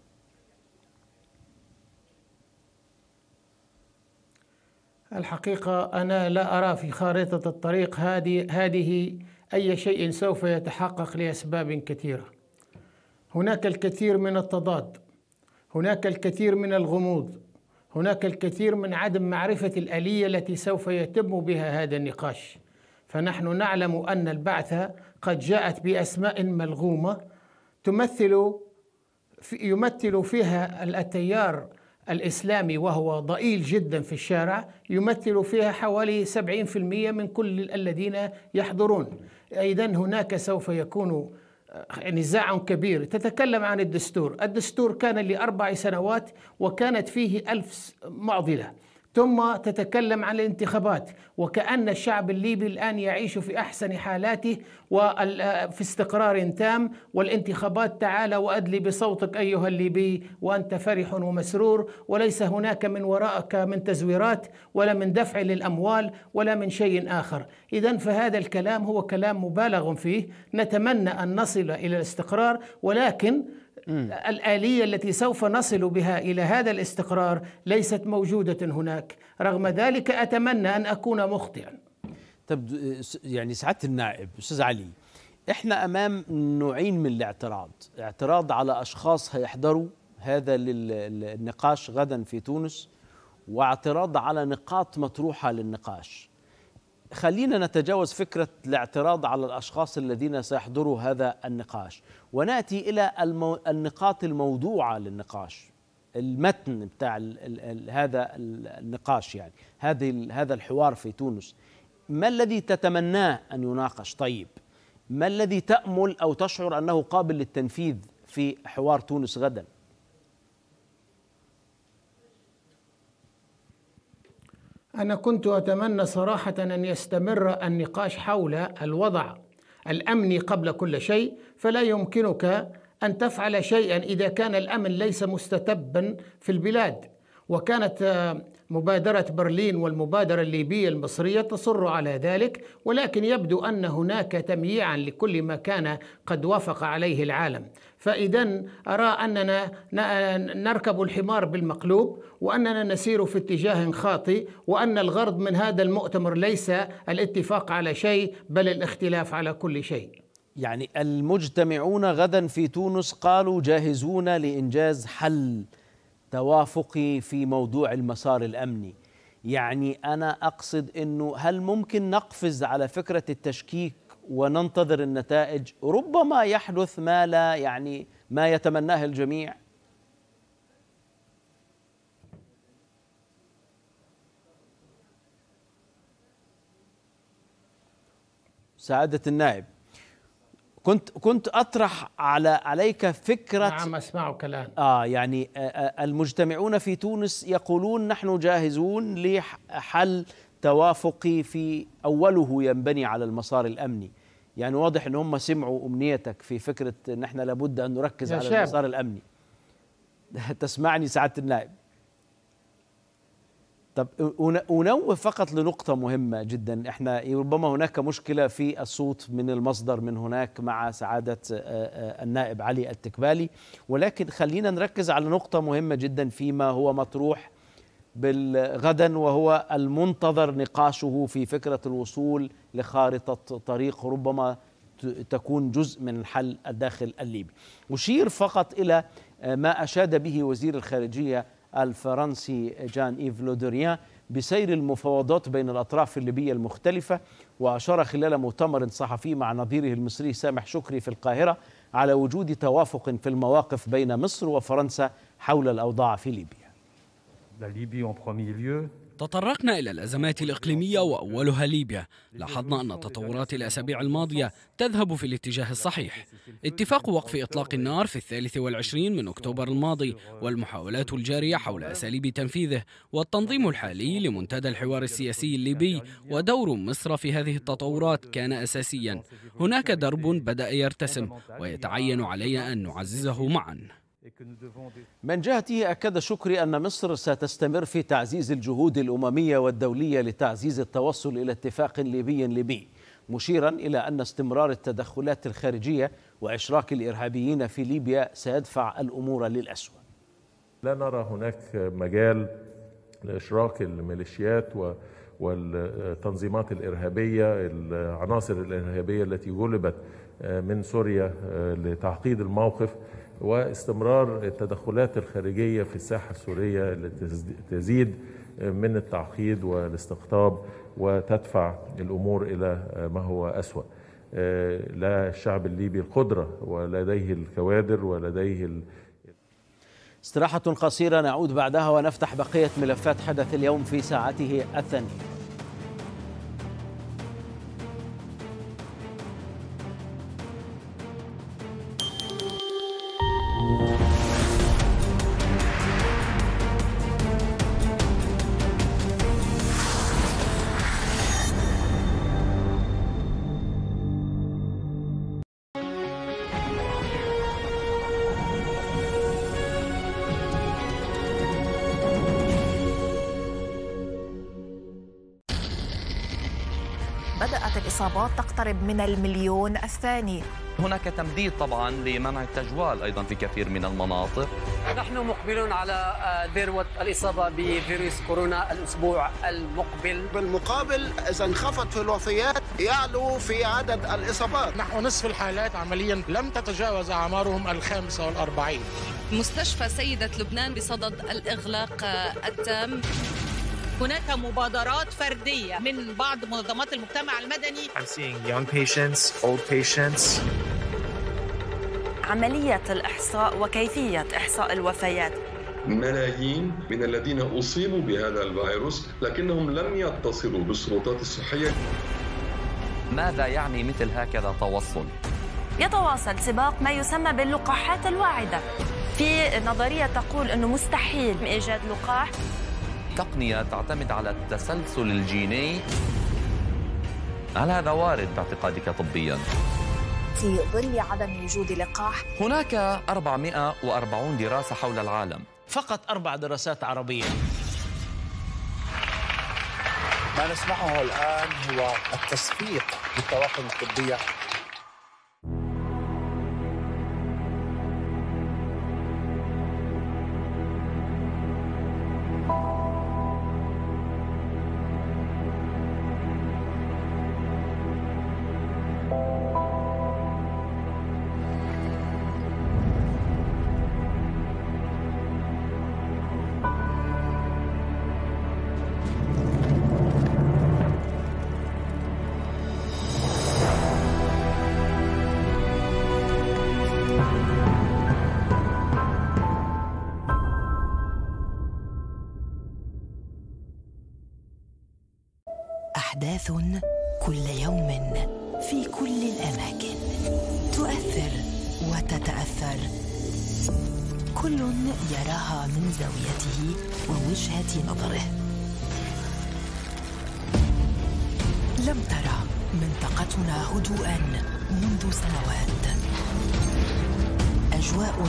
الحقيقة أنا لا أرى في خارطة الطريق هذه هذه أي شيء سوف يتحقق لأسباب كثيرة. هناك الكثير من التضاد، هناك الكثير من الغموض، هناك الكثير من عدم معرفة الآلية التي سوف يتم بها هذا النقاش. فنحن نعلم أن البعثة قد جاءت بأسماء ملغومة تمثل في يمثل فيها التيار الإسلامي وهو ضئيل جدا في الشارع يمثل فيها حوالي 70% من كل الذين يحضرون إذا هناك سوف يكون آه، يعني نزاع كبير تتكلم عن الدستور الدستور كان لأربع سنوات وكانت فيه ألف معضلة ثم تتكلم عن الانتخابات وكأن الشعب الليبي الآن يعيش في أحسن حالاته وفي استقرار تام والانتخابات تعال وأدلي بصوتك أيها الليبي وأنت فرح ومسرور وليس هناك من وراءك من تزويرات ولا من دفع للأموال ولا من شيء آخر إذا فهذا الكلام هو كلام مبالغ فيه نتمنى أن نصل إلى الاستقرار ولكن الآلية التي سوف نصل بها إلى هذا الاستقرار ليست موجودة هناك رغم ذلك أتمنى أن أكون مخطئا طب يعني سعادة النائب أستاذ علي احنا امام نوعين من الاعتراض اعتراض على اشخاص هيحضروا هذا النقاش غدا في تونس واعتراض على نقاط مطروحه للنقاش خلينا نتجاوز فكرة الاعتراض على الأشخاص الذين سيحضروا هذا النقاش ونأتي إلى المو... النقاط الموضوعة للنقاش المتن بتاع ال... ال... هذا النقاش يعني هذه ال... هذا الحوار في تونس ما الذي تتمناه أن يناقش طيب ما الذي تأمل أو تشعر أنه قابل للتنفيذ في حوار تونس غداً أنا كنت أتمنى صراحة أن يستمر النقاش حول الوضع الأمني قبل كل شيء فلا يمكنك أن تفعل شيئا إذا كان الأمن ليس مستتبا في البلاد وكانت مبادرة برلين والمبادرة الليبية المصرية تصر على ذلك ولكن يبدو أن هناك تمييعا لكل ما كان قد وافق عليه العالم فإذا أرى أننا نركب الحمار بالمقلوب وأننا نسير في اتجاه خاطئ وأن الغرض من هذا المؤتمر ليس الاتفاق على شيء بل الاختلاف على كل شيء يعني المجتمعون غدا في تونس قالوا جاهزون لإنجاز حل توافقي في موضوع المسار الأمني يعني أنا أقصد أنه هل ممكن نقفز على فكرة التشكيك وننتظر النتائج ربما يحدث ما لا يعني ما يتمناه الجميع سعادة النائب كنت كنت اطرح على عليك فكره نعم اسمعك الان اه يعني آه، آه، المجتمعون في تونس يقولون نحن جاهزون لحل توافقي في أوله ينبني على المسار الأمني يعني واضح ان هم سمعوا امنيتك في فكره ان احنا لابد ان نركز على شاب. المسار الامني تسمعني سعاده النائب طب انوه فقط لنقطه مهمه جدا احنا ربما هناك مشكله في الصوت من المصدر من هناك مع سعاده النائب علي التكبالي ولكن خلينا نركز على نقطه مهمه جدا فيما هو مطروح غدا وهو المنتظر نقاشه في فكرة الوصول لخارطة طريق ربما تكون جزء من الحل الداخل الليبي أشير فقط إلى آه، ما أشاد به وزير الخارجية الفرنسي جان إيف لودوريان بسير المفاوضات بين الأطراف الليبية المختلفة وأشار خلال مؤتمر صحفي مع نظيره المصري سامح شكري في القاهرة على وجود توافق في المواقف بين مصر وفرنسا حول الأوضاع في ليبيا تطرقنا إلى الأزمات الإقليمية وأولها ليبيا لاحظنا أن التطورات الأسابيع الماضية تذهب في الاتجاه الصحيح اتفاق وقف إطلاق النار في الثالث والعشرين من أكتوبر الماضي والمحاولات الجارية حول أساليب تنفيذه والتنظيم الحالي لمنتدى الحوار السياسي الليبي ودور مصر في هذه التطورات كان أساسيا هناك درب بدأ يرتسم ويتعين علينا أن نعززه معاً من جهته أكد شكري أن مصر ستستمر في تعزيز الجهود الأممية والدولية لتعزيز التوصل إلى اتفاق ليبي ليبي مشيرا إلى أن استمرار التدخلات الخارجية وإشراك الإرهابيين في ليبيا سيدفع الأمور للأسوأ لا نرى هناك مجال لإشراك الميليشيات والتنظيمات الإرهابية العناصر الإرهابية التي غلبت آه، من سوريا آه، لتعقيد الموقف واستمرار التدخلات الخارجية في الساحة السورية التي تزيد من التعقيد والاستقطاب وتدفع الأمور إلى ما هو أسوأ لا الشعب الليبي القدرة ولديه الكوادر ولديه ال... استراحة قصيرة نعود بعدها ونفتح بقية ملفات حدث اليوم في ساعته الثانية يقترب من المليون الثاني هناك تمديد طبعا لمنع التجوال ايضا في كثير من المناطق نحن مقبلون على ذروه آه، الاصابه بفيروس كورونا الاسبوع المقبل بالمقابل اذا انخفضت في الوفيات يعلو في عدد الاصابات نحو نصف الحالات عمليا لم تتجاوز اعمارهم ال 45 مستشفى سيده لبنان بصدد الاغلاق آه، التام هناك مبادرات فردية من بعض منظمات المجتمع المدني I'm seeing young patients, old patients. عملية الإحصاء وكيفية إحصاء الوفيات ملايين من الذين أصيبوا بهذا الفيروس لكنهم لم يتصلوا بالسلطات الصحية ماذا يعني مثل هكذا توصل؟ يتواصل سباق ما يسمى باللقاحات الواعدة في نظرية تقول أنه مستحيل إيجاد لقاح تقنية تعتمد على التسلسل الجيني هل هذا وارد باعتقادك طبيا؟ في ظل عدم وجود لقاح هناك 440 دراسة حول العالم فقط أربع دراسات عربية ما نسمعه الآن هو التصفيق بالطواقم الطبية منطقتنا هدوءا منذ سنوات اجواء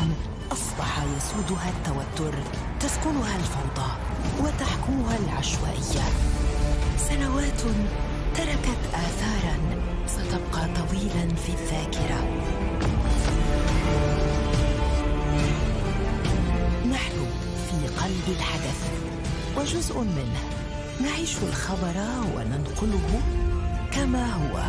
اصبح يسودها التوتر تسكنها الفوضى وتحكمها العشوائيه سنوات تركت اثارا ستبقى طويلا في الذاكره نحن في قلب الحدث وجزء منه نعيش الخبر وننقله كما هو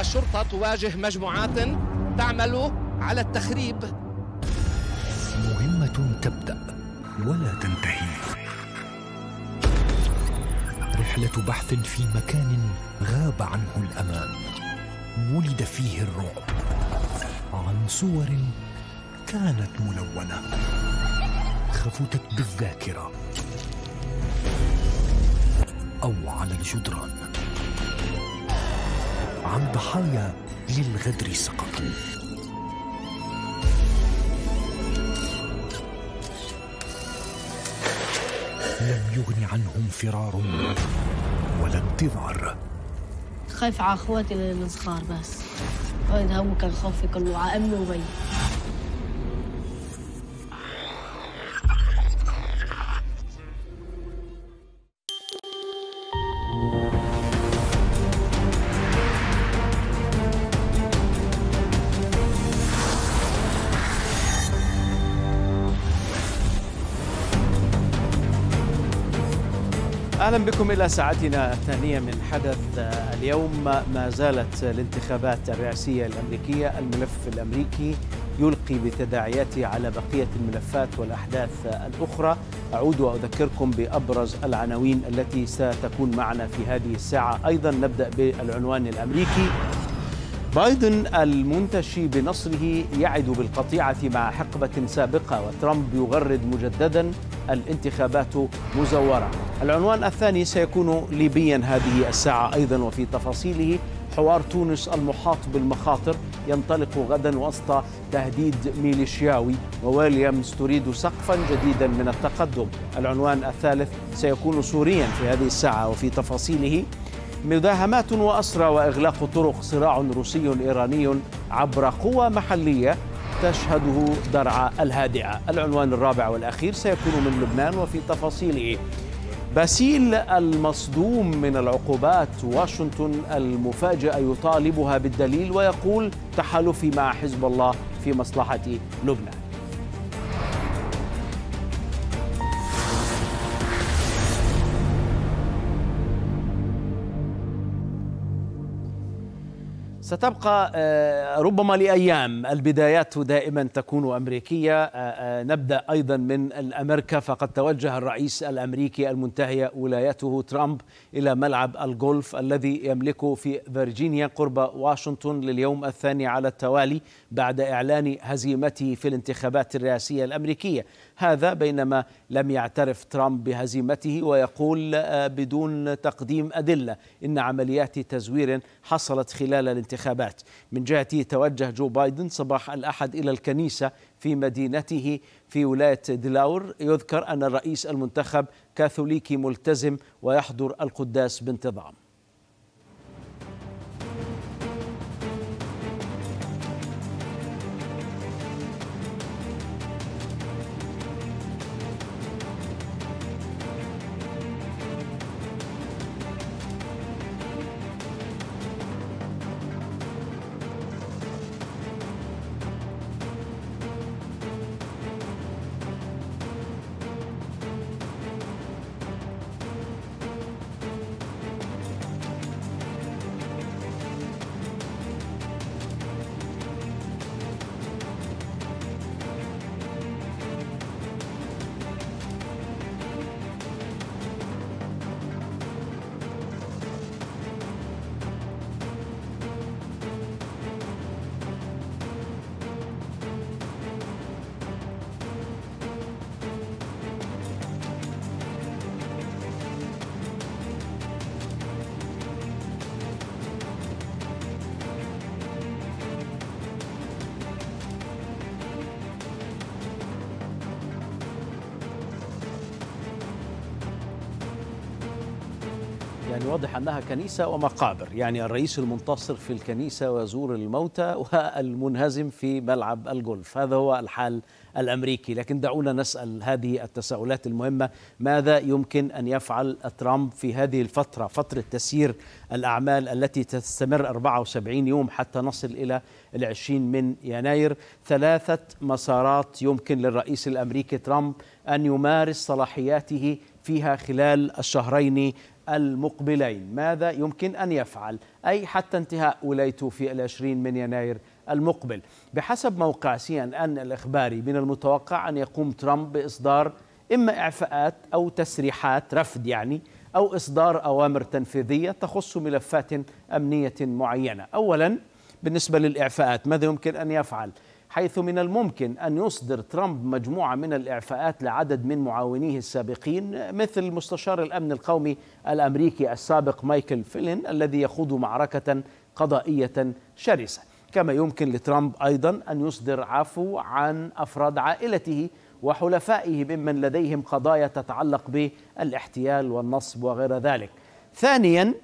الشرطة تواجه مجموعات تعمل على التخريب مهمة تبدأ ولا تنتهي رحلة بحث في مكان غاب عنه الأمان ولد فيه الرعب عن صور كانت ملونة خفتت بالذاكرة أو على الجدران عن ضحايا للغدر سقطوا يغني عنهم فرار ولا انتظار خايف على اخواتي الصغار بس هذا هو كان خوفي كله على امي وبيي اهلا بكم الى ساعتنا الثانيه من حدث آه، اليوم ما زالت الانتخابات الرئاسيه الامريكيه الملف الامريكي يلقي بتداعياته على بقيه الملفات والاحداث الاخرى اعود واذكركم بابرز العناوين التي ستكون معنا في هذه الساعه ايضا نبدا بالعنوان الامريكي بايدن المنتشي بنصره يعد بالقطيعة مع حقبة سابقة وترامب يغرد مجددا الانتخابات مزورة العنوان الثاني سيكون ليبيا هذه الساعة أيضا وفي تفاصيله حوار تونس المحاط بالمخاطر ينطلق غدا وسط تهديد ميليشياوي وويليامز تريد سقفا جديدا من التقدم العنوان الثالث سيكون سوريا في هذه الساعة وفي تفاصيله مداهمات وأسرى وإغلاق طرق صراع روسي إيراني عبر قوى محلية تشهده درعا الهادئة العنوان الرابع والأخير سيكون من لبنان وفي تفاصيله باسيل المصدوم من العقوبات واشنطن المفاجاه يطالبها بالدليل ويقول تحالفي مع حزب الله في مصلحة لبنان ستبقى آه، ربما لايام البدايات دائما تكون امريكيه آه، آه، نبدا ايضا من الامريكا فقد توجه الرئيس الامريكي المنتهيه ولايته ترامب الى ملعب الجولف الذي يملكه في فيرجينيا قرب واشنطن لليوم الثاني على التوالي بعد اعلان هزيمته في الانتخابات الرئاسيه الامريكيه هذا بينما لم يعترف ترامب بهزيمته ويقول آه، بدون تقديم أدلة إن عمليات تزوير حصلت خلال الانتخابات من جهته توجه جو بايدن صباح الأحد إلى الكنيسة في مدينته في ولاية دلاور يذكر أن الرئيس المنتخب كاثوليكي ملتزم ويحضر القداس بانتظام أنها كنيسة ومقابر يعني الرئيس المنتصر في الكنيسة ويزور الموتى والمنهزم في ملعب الجولف هذا هو الحال الأمريكي لكن دعونا نسأل هذه التساؤلات المهمة ماذا يمكن أن يفعل ترامب في هذه الفترة فترة تسيير الأعمال التي تستمر 74 يوم حتى نصل إلى العشرين من يناير ثلاثة مسارات يمكن للرئيس الأمريكي ترامب أن يمارس صلاحياته فيها خلال الشهرين المقبلين ماذا يمكن أن يفعل أي حتى انتهاء ولايته في العشرين من يناير المقبل بحسب موقع سي أن أن الإخباري من المتوقع أن يقوم ترامب بإصدار إما إعفاءات أو تسريحات رفض يعني أو إصدار أوامر تنفيذية تخص ملفات أمنية معينة أولا بالنسبة للإعفاءات ماذا يمكن أن يفعل حيث من الممكن أن يصدر ترامب مجموعة من الإعفاءات لعدد من معاونيه السابقين مثل مستشار الأمن القومي الأمريكي السابق مايكل فيلين الذي يخوض معركة قضائية شرسة كما يمكن لترامب أيضا أن يصدر عفو عن أفراد عائلته وحلفائه ممن لديهم قضايا تتعلق بالاحتيال والنصب وغير ذلك ثانيا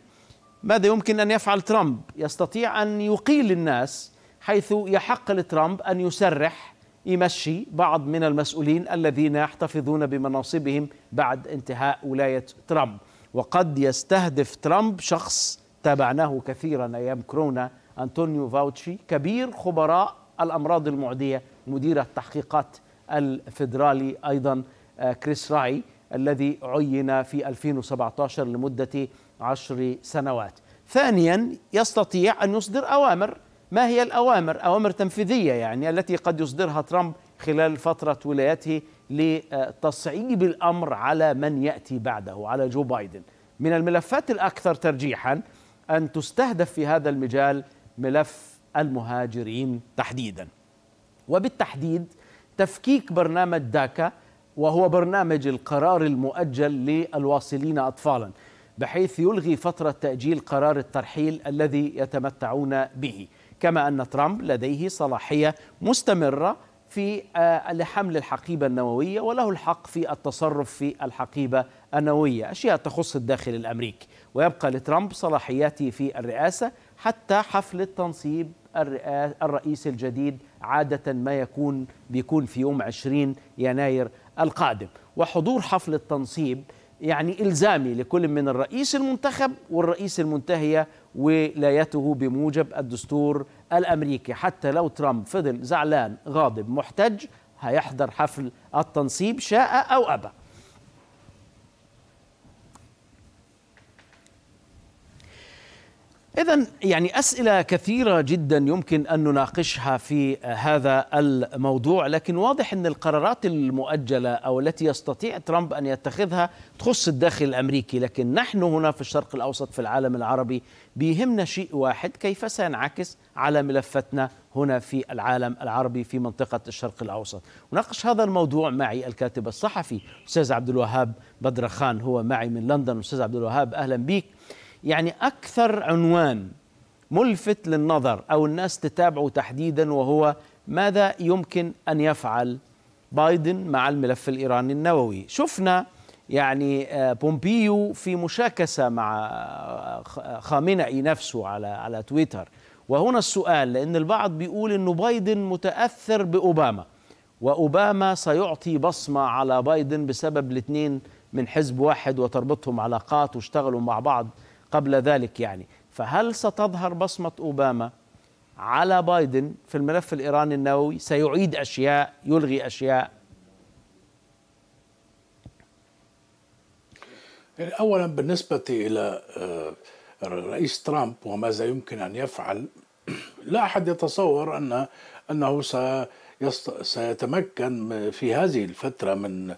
ماذا يمكن أن يفعل ترامب؟ يستطيع أن يقيل الناس حيث يحق لترامب أن يسرح يمشي بعض من المسؤولين الذين يحتفظون بمناصبهم بعد انتهاء ولاية ترامب وقد يستهدف ترامب شخص تابعناه كثيرا أيام كورونا أنطونيو فاوتشي كبير خبراء الأمراض المعدية مدير التحقيقات الفيدرالي أيضا آه، كريس راي الذي عين في 2017 لمدة عشر سنوات ثانيا يستطيع أن يصدر أوامر ما هي الأوامر أوامر تنفيذية يعني التي قد يصدرها ترامب خلال فترة ولايته لتصعيب الأمر على من يأتي بعده على جو بايدن من الملفات الأكثر ترجيحا أن تستهدف في هذا المجال ملف المهاجرين تحديدا وبالتحديد تفكيك برنامج داكا وهو برنامج القرار المؤجل للواصلين أطفالا بحيث يلغي فترة تأجيل قرار الترحيل الذي يتمتعون به كما أن ترامب لديه صلاحية مستمرة في آه، لحمل الحقيبة النووية وله الحق في التصرف في الحقيبة النووية أشياء تخص الداخل الأمريكي ويبقى لترامب صلاحياته في الرئاسة حتى حفل تنصيب الرئيس الجديد عادة ما يكون بيكون في يوم 20 يناير القادم وحضور حفل التنصيب يعني إلزامي لكل من الرئيس المنتخب والرئيس المنتهية ولايته بموجب الدستور الامريكي حتى لو ترامب فضل زعلان غاضب محتج هيحضر حفل التنصيب شاء او ابى إذا يعني أسئلة كثيرة جدا يمكن أن نناقشها في هذا الموضوع لكن واضح أن القرارات المؤجلة أو التي يستطيع ترامب أن يتخذها تخص الداخل الأمريكي لكن نحن هنا في الشرق الأوسط في العالم العربي بيهمنا شيء واحد كيف سينعكس على ملفتنا هنا في العالم العربي في منطقة الشرق الأوسط وناقش هذا الموضوع معي الكاتب الصحفي أستاذ عبد الوهاب بدرخان هو معي من لندن أستاذ عبد الوهاب أهلا بك يعني أكثر عنوان ملفت للنظر أو الناس تتابعه تحديدا وهو ماذا يمكن أن يفعل بايدن مع الملف الإيراني النووي شفنا يعني آه، بومبيو في مشاكسة مع آه، خامنئي نفسه على على تويتر وهنا السؤال لأن البعض بيقول أنه بايدن متأثر بأوباما وأوباما سيعطي بصمة على بايدن بسبب الاثنين من حزب واحد وتربطهم علاقات واشتغلوا مع بعض قبل ذلك يعني فهل ستظهر بصمة أوباما على بايدن في الملف الإيراني النووي سيعيد أشياء يلغي أشياء يعني أولا بالنسبة إلى آه، الرئيس ترامب وماذا يمكن أن يفعل لا أحد يتصور أن أنه سيتمكن في هذه الفترة من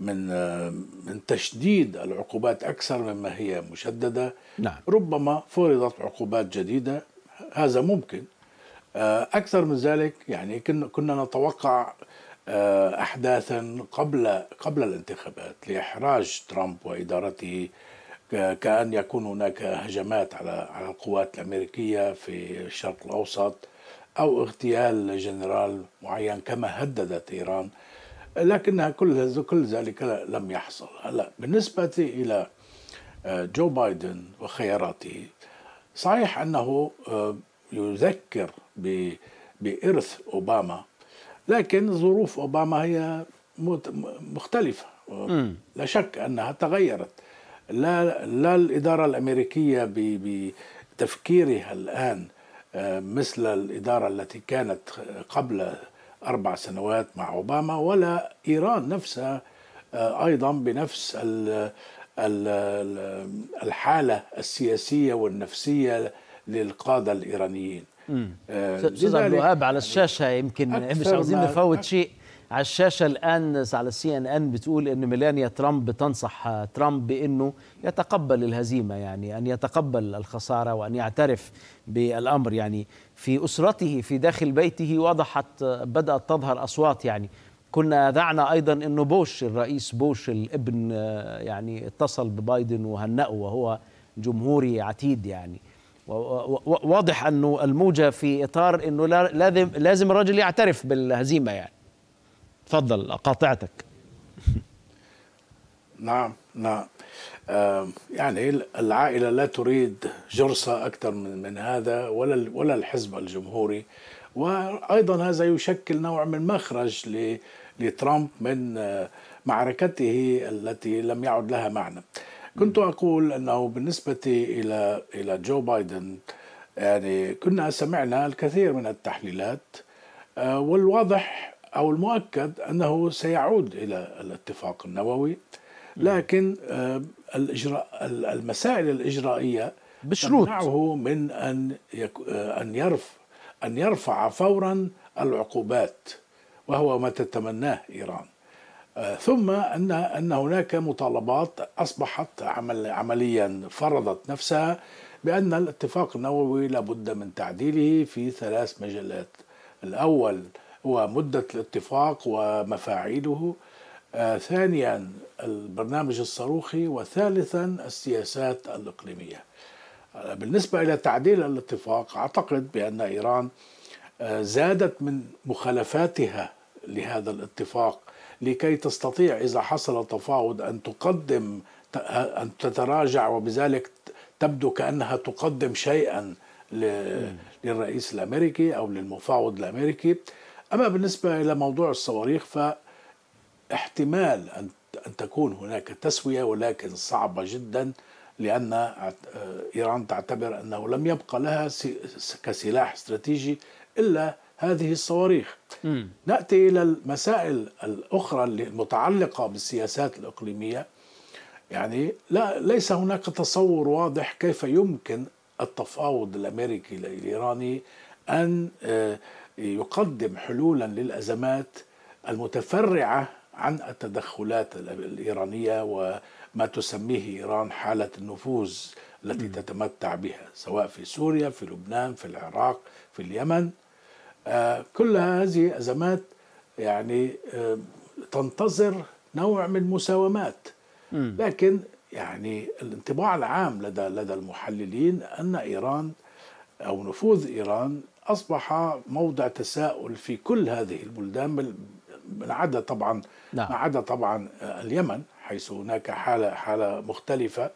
من آه، من تشديد العقوبات اكثر مما هي مشدده نعم. ربما فرضت عقوبات جديده هذا ممكن آه، اكثر من ذلك يعني كنا نتوقع آه، احداثا قبل قبل الانتخابات لاحراج ترامب وادارته كان يكون هناك هجمات على على القوات الامريكيه في الشرق الاوسط او اغتيال جنرال معين كما هددت ايران لكن كل كل ذلك لم يحصل هلا بالنسبة إلى آه، جو بايدن وخياراته صحيح أنه آه، يذكر بإرث أوباما لكن ظروف أوباما هي مختلفة لا شك أنها تغيرت لا, لا الإدارة الأمريكية بتفكيرها الآن آه، مثل الإدارة التي كانت قبل أربع سنوات مع أوباما ولا إيران نفسها آه، أيضا بنفس الحالة السياسية والنفسية للقادة الإيرانيين استاذ آه، عبد الوهاب على الشاشه يمكن مش عاوزين نفوت شيء على الشاشه الان على السي ان ان بتقول ان ميلانيا ترامب تنصح آه، ترامب بانه يتقبل الهزيمه يعني ان يتقبل الخساره وان يعترف بالامر يعني في أسرته في داخل بيته وضحت بدأت تظهر أصوات يعني كنا ذعنا أيضا أنه بوش الرئيس بوش الابن يعني اتصل ببايدن وهنأه وهو جمهوري عتيد يعني واضح أنه الموجة في إطار أنه لازم, لازم الرجل يعترف بالهزيمة يعني تفضل قاطعتك نعم نعم يعني العائله لا تريد جرصه اكثر من من هذا ولا ولا الحزب الجمهوري وايضا هذا يشكل نوع من مخرج لترامب من آه، معركته التي لم يعد لها معنى. كنت اقول انه بالنسبه الى الى جو بايدن يعني كنا سمعنا الكثير من التحليلات آه، والواضح او المؤكد انه سيعود الى الاتفاق النووي لكن الإجراء المسائل الإجرائية بشروط تمنعه من أن أن يرفع أن يرفع فورا العقوبات وهو ما تتمناه إيران آه، ثم أن أن هناك مطالبات أصبحت عمل عمليا فرضت نفسها بأن الاتفاق النووي لابد من تعديله في ثلاث مجالات الأول هو مدة الاتفاق ومفاعيله آه، ثانيا البرنامج الصاروخي وثالثا السياسات الإقليمية آه، بالنسبة إلى تعديل الاتفاق أعتقد بأن إيران آه، زادت من مخالفاتها لهذا الاتفاق لكي تستطيع إذا حصل تفاوض أن تقدم آه، أن تتراجع وبذلك تبدو كأنها تقدم شيئا للرئيس الأمريكي أو للمفاوض الأمريكي أما بالنسبة إلى موضوع الصواريخ فاحتمال أن أن تكون هناك تسوية ولكن صعبة جدا لأن آه، إيران تعتبر أنه لم يبقى لها كسلاح استراتيجي إلا هذه الصواريخ م. نأتي إلى المسائل الأخرى المتعلقة بالسياسات الإقليمية يعني لا ليس هناك تصور واضح كيف يمكن التفاوض الأمريكي الإيراني أن آه، يقدم حلولا للأزمات المتفرعة عن التدخلات الإيرانية وما تسميه إيران حالة النفوذ التي تتمتع بها سواء في سوريا في لبنان في العراق في اليمن آه، كل هذه أزمات يعني آه، تنتظر نوع من مساومات لكن يعني الانطباع العام لدى لدى المحللين أن إيران أو نفوذ إيران أصبح موضع تساؤل في كل هذه البلدان ما عدا طبعا ما نعم. عدا طبعا آه، اليمن حيث هناك حاله حاله مختلفه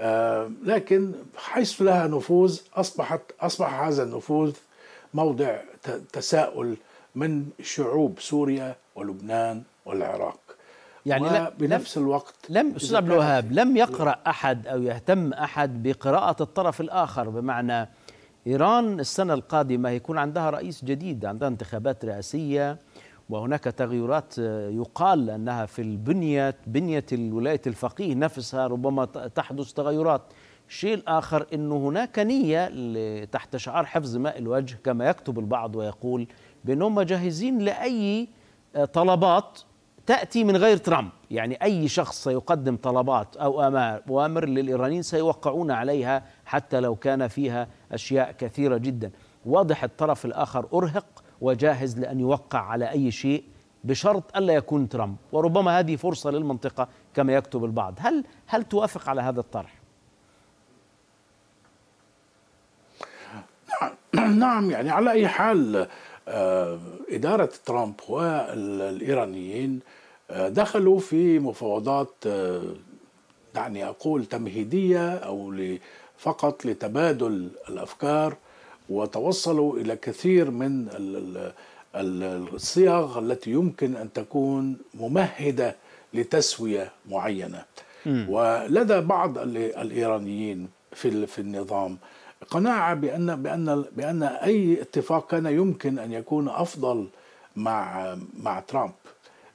آه لكن حيث لها نفوذ اصبحت اصبح هذا النفوذ موضع تساؤل من شعوب سوريا ولبنان والعراق يعني لا بنفس الوقت لم استاذ عبد الوهاب لم يقرا احد او يهتم احد بقراءه الطرف الاخر بمعنى ايران السنه القادمه هيكون عندها رئيس جديد عندها انتخابات رئاسيه وهناك تغيرات آه، يقال انها في البنيه بنيه الولايه الفقيه نفسها ربما تحدث تغيرات الشيء الآخر أنه هناك نية تحت شعار حفظ ماء الوجه كما يكتب البعض ويقول بأنهم جاهزين لأي آه، طلبات تأتي من غير ترامب يعني أي شخص سيقدم طلبات أو أوامر للإيرانيين سيوقعون عليها حتى لو كان فيها أشياء كثيرة جدا واضح الطرف الآخر أرهق وجاهز لأن يوقع على أي شيء بشرط ألا يكون ترامب وربما هذه فرصة للمنطقة كما يكتب البعض هل هل توافق على هذا الطرح؟ نعم, نعم، يعني على أي حال آه، إدارة ترامب والإيرانيين آه، دخلوا في مفاوضات دعني آه، أقول تمهيدية أو فقط لتبادل الأفكار وتوصلوا إلى كثير من الصيغ التي يمكن أن تكون ممهدة لتسوية معينة ولدى بعض الإيرانيين في في النظام قناعة بأن بأن بأن أي اتفاق كان يمكن أن يكون أفضل مع مع ترامب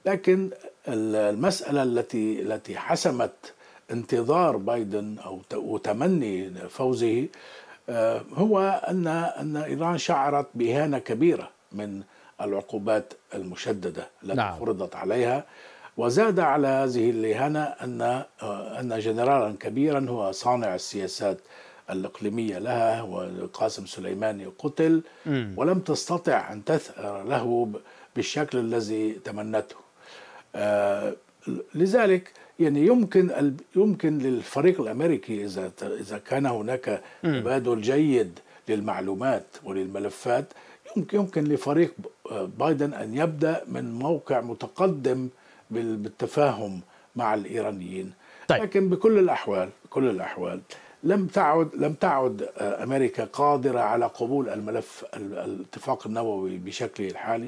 لكن المسألة التي التي حسمت انتظار بايدن أو وتمني فوزه آه، هو ان ان ايران شعرت باهانه كبيره من العقوبات المشدده التي نعم. فرضت عليها وزاد على هذه الاهانه ان آه، ان جنرالا كبيرا هو صانع السياسات الإقليمية لها وقاسم سليماني قتل م. ولم تستطع أن تثأر له بالشكل الذي تمنته آه لذلك يعني يمكن يمكن للفريق الامريكي اذا اذا كان هناك تبادل جيد للمعلومات وللملفات يمكن يمكن لفريق بايدن ان يبدا من موقع متقدم بالتفاهم مع الايرانيين طيب. لكن بكل الاحوال بكل الاحوال لم تعد لم تعد آه، امريكا قادره على قبول الملف الاتفاق النووي بشكله الحالي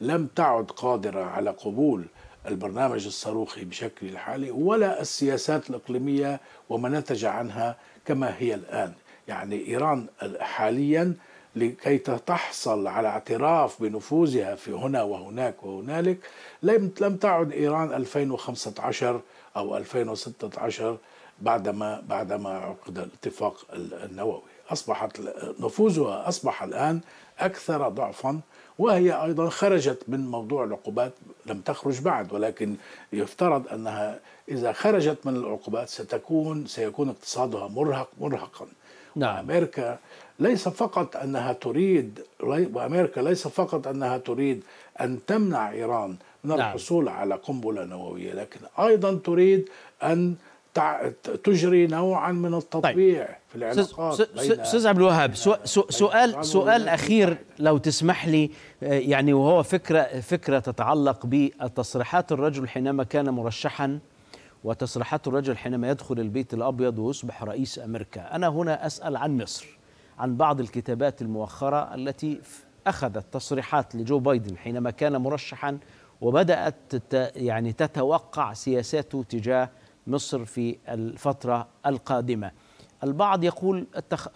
لم تعد قادره على قبول البرنامج الصاروخي بشكله الحالي ولا السياسات الإقليمية وما نتج عنها كما هي الآن يعني إيران حاليا لكي تحصل على اعتراف بنفوذها في هنا وهناك وهنالك لم لم تعد ايران 2015 او 2016 بعدما بعدما عقد الاتفاق النووي اصبحت نفوذها اصبح الان اكثر ضعفا وهي أيضا خرجت من موضوع العقوبات لم تخرج بعد ولكن يفترض أنها إذا خرجت من العقوبات ستكون سيكون اقتصادها مرهق مرهقا نعم. أمريكا ليس فقط أنها تريد وأمريكا ليس فقط أنها تريد أن تمنع إيران من نعم. الحصول نعم. على قنبلة نووية لكن أيضا تريد أن تجري نوعا من التطبيع طيب. في العلاقات استاذ عبد الوهاب يعني سؤال سؤال اخير لو تسمح لي آه، يعني وهو فكره فكره تتعلق بتصريحات الرجل حينما كان مرشحا وتصريحات الرجل حينما يدخل البيت الابيض ويصبح رئيس امريكا انا هنا اسال عن مصر عن بعض الكتابات المؤخره التي اخذت تصريحات لجو بايدن حينما كان مرشحا وبدات يعني تتوقع سياساته تجاه مصر في الفترة القادمة البعض يقول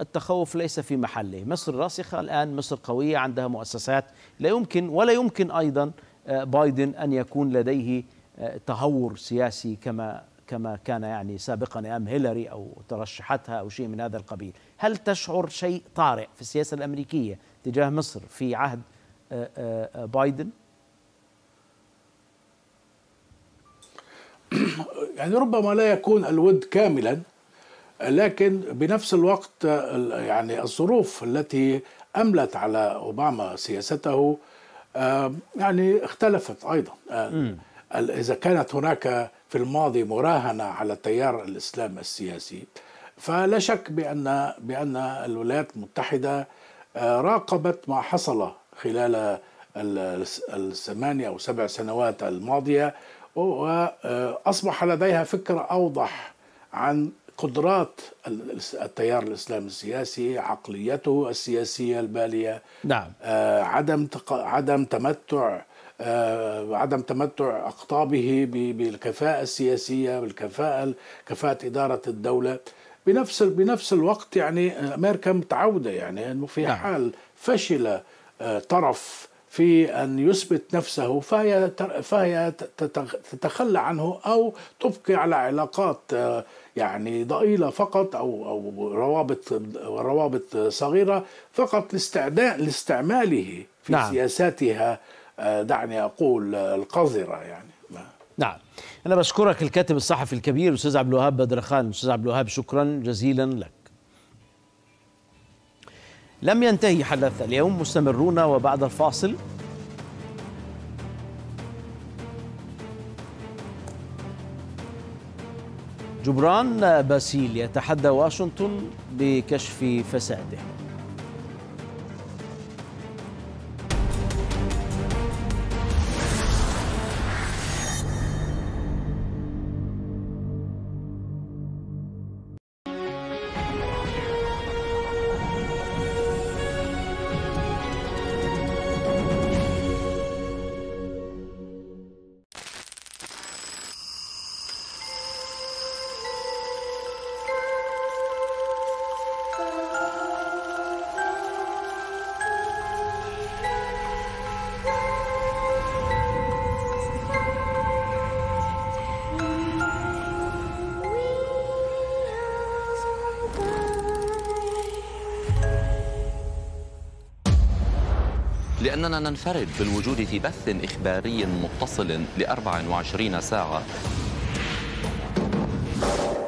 التخوف ليس في محله مصر راسخة الآن مصر قوية عندها مؤسسات لا يمكن ولا يمكن أيضا آه، بايدن أن يكون لديه آه، تهور سياسي كما كما كان يعني سابقا أم هيلاري أو ترشحتها أو شيء من هذا القبيل هل تشعر شيء طارئ في السياسة الأمريكية تجاه مصر في عهد آه، بايدن؟ يعني ربما لا يكون الود كاملا لكن بنفس الوقت يعني الظروف التي أملت على أوباما سياسته يعني اختلفت أيضا آه، إذا كانت هناك في الماضي مراهنة على تيار الإسلام السياسي فلا شك بأن بأن الولايات المتحدة آه، راقبت ما حصل خلال الثمانية أو سبع سنوات الماضية وأصبح لديها فكرة أوضح عن قدرات التيار الاسلامي السياسي عقليته السياسيه الباليه نعم آه، عدم تق... عدم تمتع آه، عدم تمتع اقطابه ب... بالكفاءه السياسيه بالكفاءه كفاءه اداره الدوله بنفس بنفس الوقت يعني آه، امريكا متعوده يعني انه في نعم. حال فشل طرف في أن يثبت نفسه فهي فهي تتخلى عنه أو تبقي على علاقات آه، يعني ضئيلة فقط أو أو روابط روابط صغيرة فقط لاستعداء لاستعماله في نعم. سياساتها آه، دعني أقول آه، القذرة يعني نعم أنا بشكرك الكاتب الصحفي الكبير أستاذ عبد الوهاب بدرخان أستاذ عبد الوهاب شكرا جزيلا لك لم ينتهي حدث اليوم مستمرون وبعد الفاصل جبران باسيل يتحدى واشنطن بكشف فساده أننا ننفرد بالوجود في بث إخباري متصل ل 24 ساعة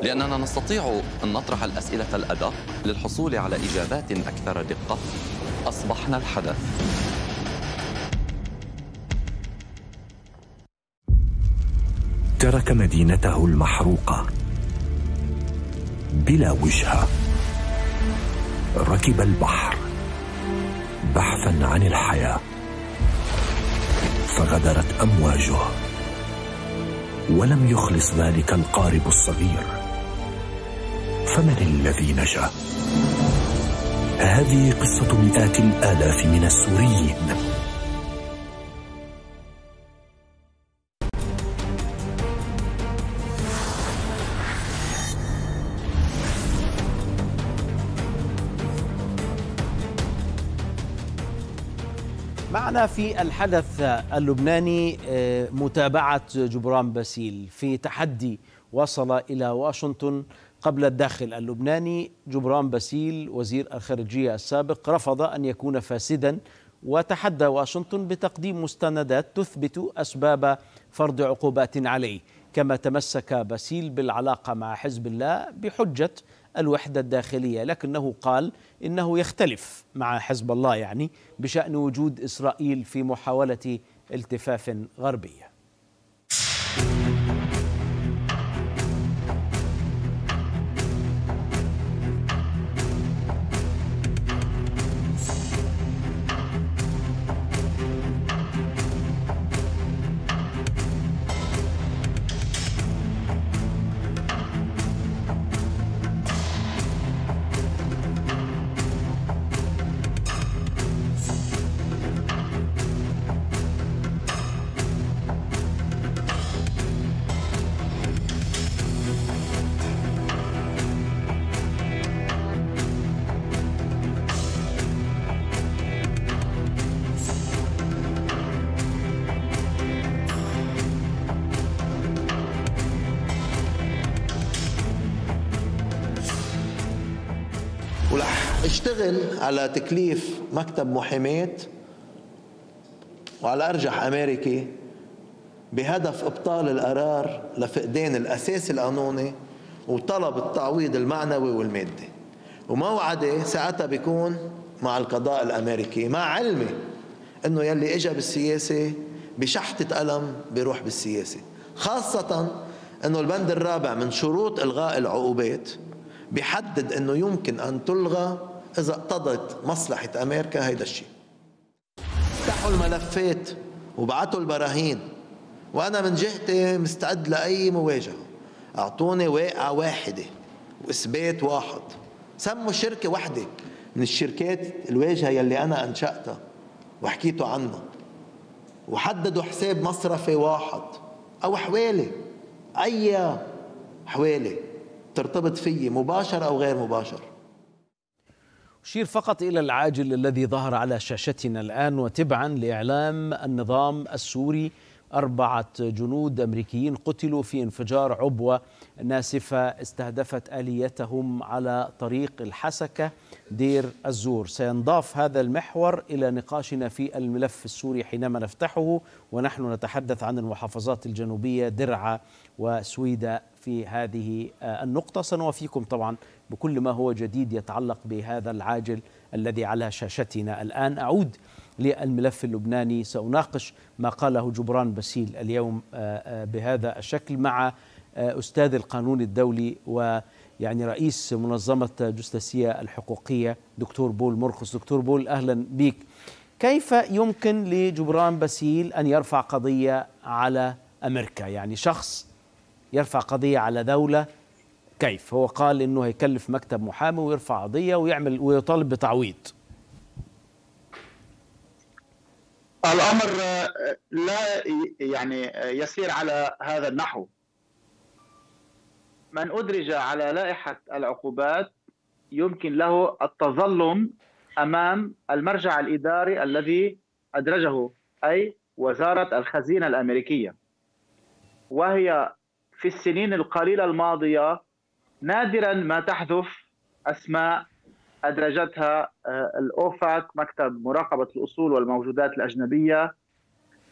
لأننا نستطيع أن نطرح الأسئلة الأدق للحصول على إجابات أكثر دقة أصبحنا الحدث ترك مدينته المحروقة بلا وجهة ركب البحر بحثا عن الحياه فغدرت امواجه ولم يخلص ذلك القارب الصغير فمن الذي نجا هذه قصه مئات الالاف من السوريين معنا في الحدث اللبناني آه، متابعة جبران باسيل في تحدي وصل إلى واشنطن قبل الداخل اللبناني جبران باسيل وزير الخارجية السابق رفض أن يكون فاسدا وتحدى واشنطن بتقديم مستندات تثبت أسباب فرض عقوبات عليه كما تمسك باسيل بالعلاقة مع حزب الله بحجة الوحدة الداخلية لكنه قال إنه يختلف مع حزب الله يعني بشأن وجود إسرائيل في محاولة التفاف غربية ورح اشتغل على تكليف مكتب محاميات وعلى ارجح امريكي بهدف ابطال القرار لفقدان الاساس القانوني وطلب التعويض المعنوي والمادي وموعدي ساعتها بيكون مع القضاء الامريكي مع علمي انه يلي اجى بالسياسه بشحطه قلم بيروح بالسياسه خاصه انه البند الرابع من شروط الغاء العقوبات بيحدد انه يمكن ان تلغى اذا اقتضت مصلحه امريكا هيدا الشيء فتحوا الملفات وبعتوا البراهين وانا من جهتي مستعد لاي مواجهه اعطوني واقعه واحده واثبات واحد سموا شركه واحده من الشركات الواجهه يلي انا انشاتها وحكيتوا عنها وحددوا حساب مصرفي واحد او حوالي اي حوالي ترتبط في مباشر أو غير مباشر أشير فقط إلى العاجل الذي ظهر على شاشتنا الآن وتبعا لإعلام النظام السوري أربعة جنود أمريكيين قتلوا في انفجار عبوة ناسفة استهدفت آليتهم على طريق الحسكة دير الزور سينضاف هذا المحور إلى نقاشنا في الملف السوري حينما نفتحه ونحن نتحدث عن المحافظات الجنوبية درعا وسويدا في هذه آه، النقطة سنوافيكم طبعا بكل ما هو جديد يتعلق بهذا العاجل الذي على شاشتنا الآن أعود للملف اللبناني سأناقش ما قاله جبران بسيل اليوم آه، آه، بهذا الشكل مع أستاذ القانون الدولي و يعني رئيس منظمة جستسية الحقوقية دكتور بول مرخص دكتور بول أهلا بك كيف يمكن لجبران باسيل أن يرفع قضية على أمريكا يعني شخص يرفع قضية على دولة كيف هو قال أنه هيكلف مكتب محامي ويرفع قضية ويعمل ويطالب بتعويض الامر لا يعني يسير على هذا النحو من أدرج على لائحة العقوبات يمكن له التظلم أمام المرجع الإداري الذي أدرجه أي وزارة الخزينة الأمريكية وهي في السنين القليلة الماضية نادرا ما تحذف أسماء أدرجتها آه، الأوفاك مكتب مراقبة الأصول والموجودات الأجنبية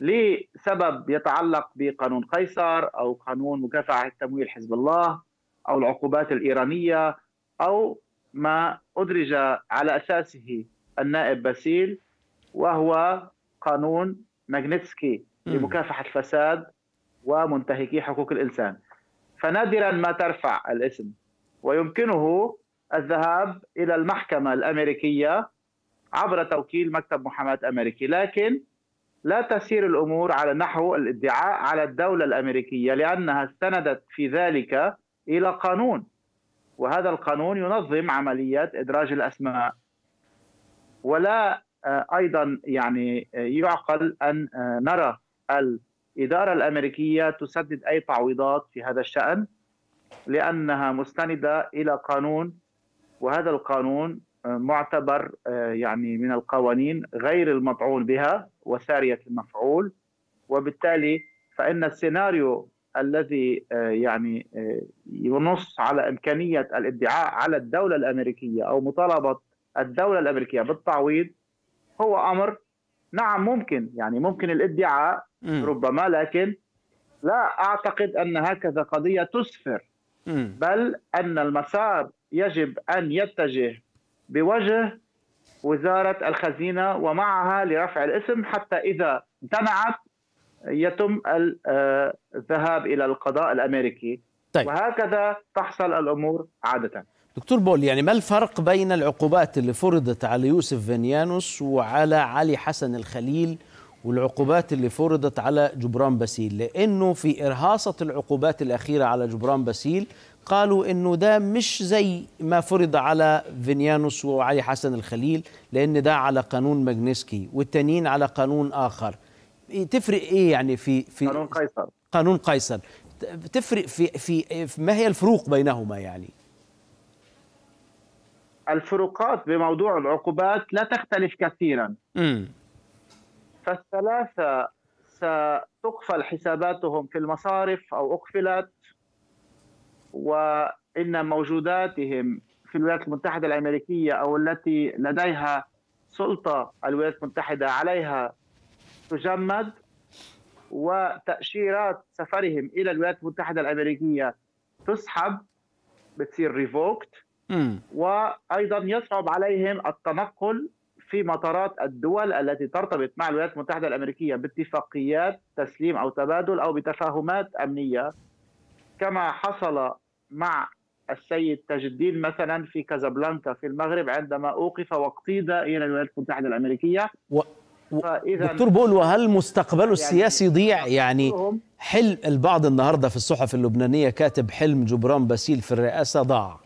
لسبب يتعلق بقانون قيصر أو قانون مكافحة تمويل حزب الله او العقوبات الايرانيه او ما ادرج على اساسه النائب باسيل وهو قانون ماغنيتسكي لمكافحه الفساد ومنتهكي حقوق الانسان فنادرا ما ترفع الاسم ويمكنه الذهاب الى المحكمه الامريكيه عبر توكيل مكتب محاماه امريكي لكن لا تسير الامور على نحو الادعاء على الدوله الامريكيه لانها استندت في ذلك الى قانون وهذا القانون ينظم عمليه ادراج الاسماء ولا آه، ايضا يعني آه، يعقل ان آه، نرى الاداره الامريكيه تسدد اي تعويضات في هذا الشان لانها مستنده الى قانون وهذا القانون معتبر يعني من القوانين غير المطعون بها وساريه المفعول وبالتالي فان السيناريو الذي آه، يعني آه، ينص على امكانيه الادعاء على الدوله الامريكيه او مطالبه الدوله الامريكيه بالتعويض هو امر نعم ممكن يعني ممكن الادعاء ربما لكن لا اعتقد ان هكذا قضيه تسفر بل ان المسار يجب ان يتجه بوجه وزاره الخزينه ومعها لرفع الاسم حتى اذا امتنعت يتم آه، الذهاب الى القضاء الامريكي طيب. وهكذا تحصل الامور عاده دكتور بول يعني ما الفرق بين العقوبات اللي فرضت على يوسف فينيانوس وعلى علي حسن الخليل والعقوبات اللي فرضت على جبران باسيل لانه في ارهاصه العقوبات الاخيره على جبران باسيل قالوا انه ده مش زي ما فرض على فينيانوس وعلي حسن الخليل لان ده على قانون ماجنسكي والتانيين على قانون اخر تفرق ايه يعني في في قانون قيصر قانون قيصر تفرق في في ما هي الفروق بينهما يعني الفروقات بموضوع العقوبات لا تختلف كثيرا امم فالثلاثه ستقفل حساباتهم في المصارف او اقفلت وان موجوداتهم في الولايات المتحده الامريكيه او التي لديها سلطه الولايات المتحده عليها تجمد وتأشيرات سفرهم إلى الولايات المتحدة الأمريكية تسحب بتصير ريفوكت وأيضا يصعب عليهم التنقل في مطارات الدول التي ترتبط مع الولايات المتحدة الأمريكية باتفاقيات تسليم أو تبادل أو بتفاهمات أمنية كما حصل مع السيد تاج الدين مثلا في كازابلانكا في المغرب عندما اوقف واقتيد الى الولايات المتحده الامريكيه و... دكتور بول وهل مستقبله يعني السياسي ضيع يعني حلم البعض النهارده في الصحف اللبنانيه كاتب حلم جبران باسيل في الرئاسه ضاع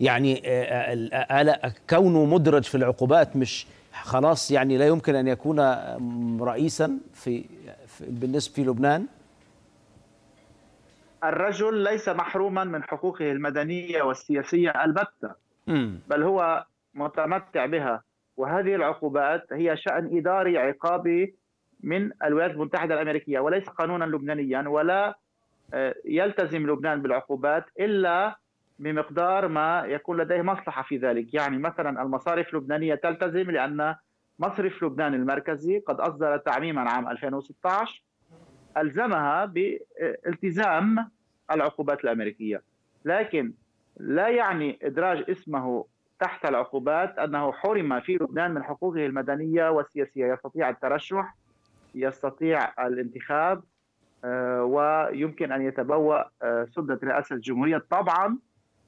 يعني آه، آه، آه، كونه مدرج في العقوبات مش خلاص يعني لا يمكن ان يكون رئيسا في بالنسبه في لبنان الرجل ليس محروما من حقوقه المدنيه والسياسيه البته بل هو متمتع بها وهذه العقوبات هي شأن إداري عقابي من الولايات المتحدة الأمريكية وليس قانونا لبنانيا ولا آه، يلتزم لبنان بالعقوبات إلا بمقدار ما يكون لديه مصلحة في ذلك يعني مثلا المصارف اللبنانية تلتزم لأن مصرف لبنان المركزي قد أصدر تعميما عام 2016 ألزمها بالتزام العقوبات الأمريكية لكن لا يعني إدراج اسمه تحت العقوبات أنه حرم في لبنان من حقوقه المدنية والسياسية يستطيع الترشح يستطيع الانتخاب آه، ويمكن أن يتبوأ سدة آه، رئاسة الجمهورية طبعا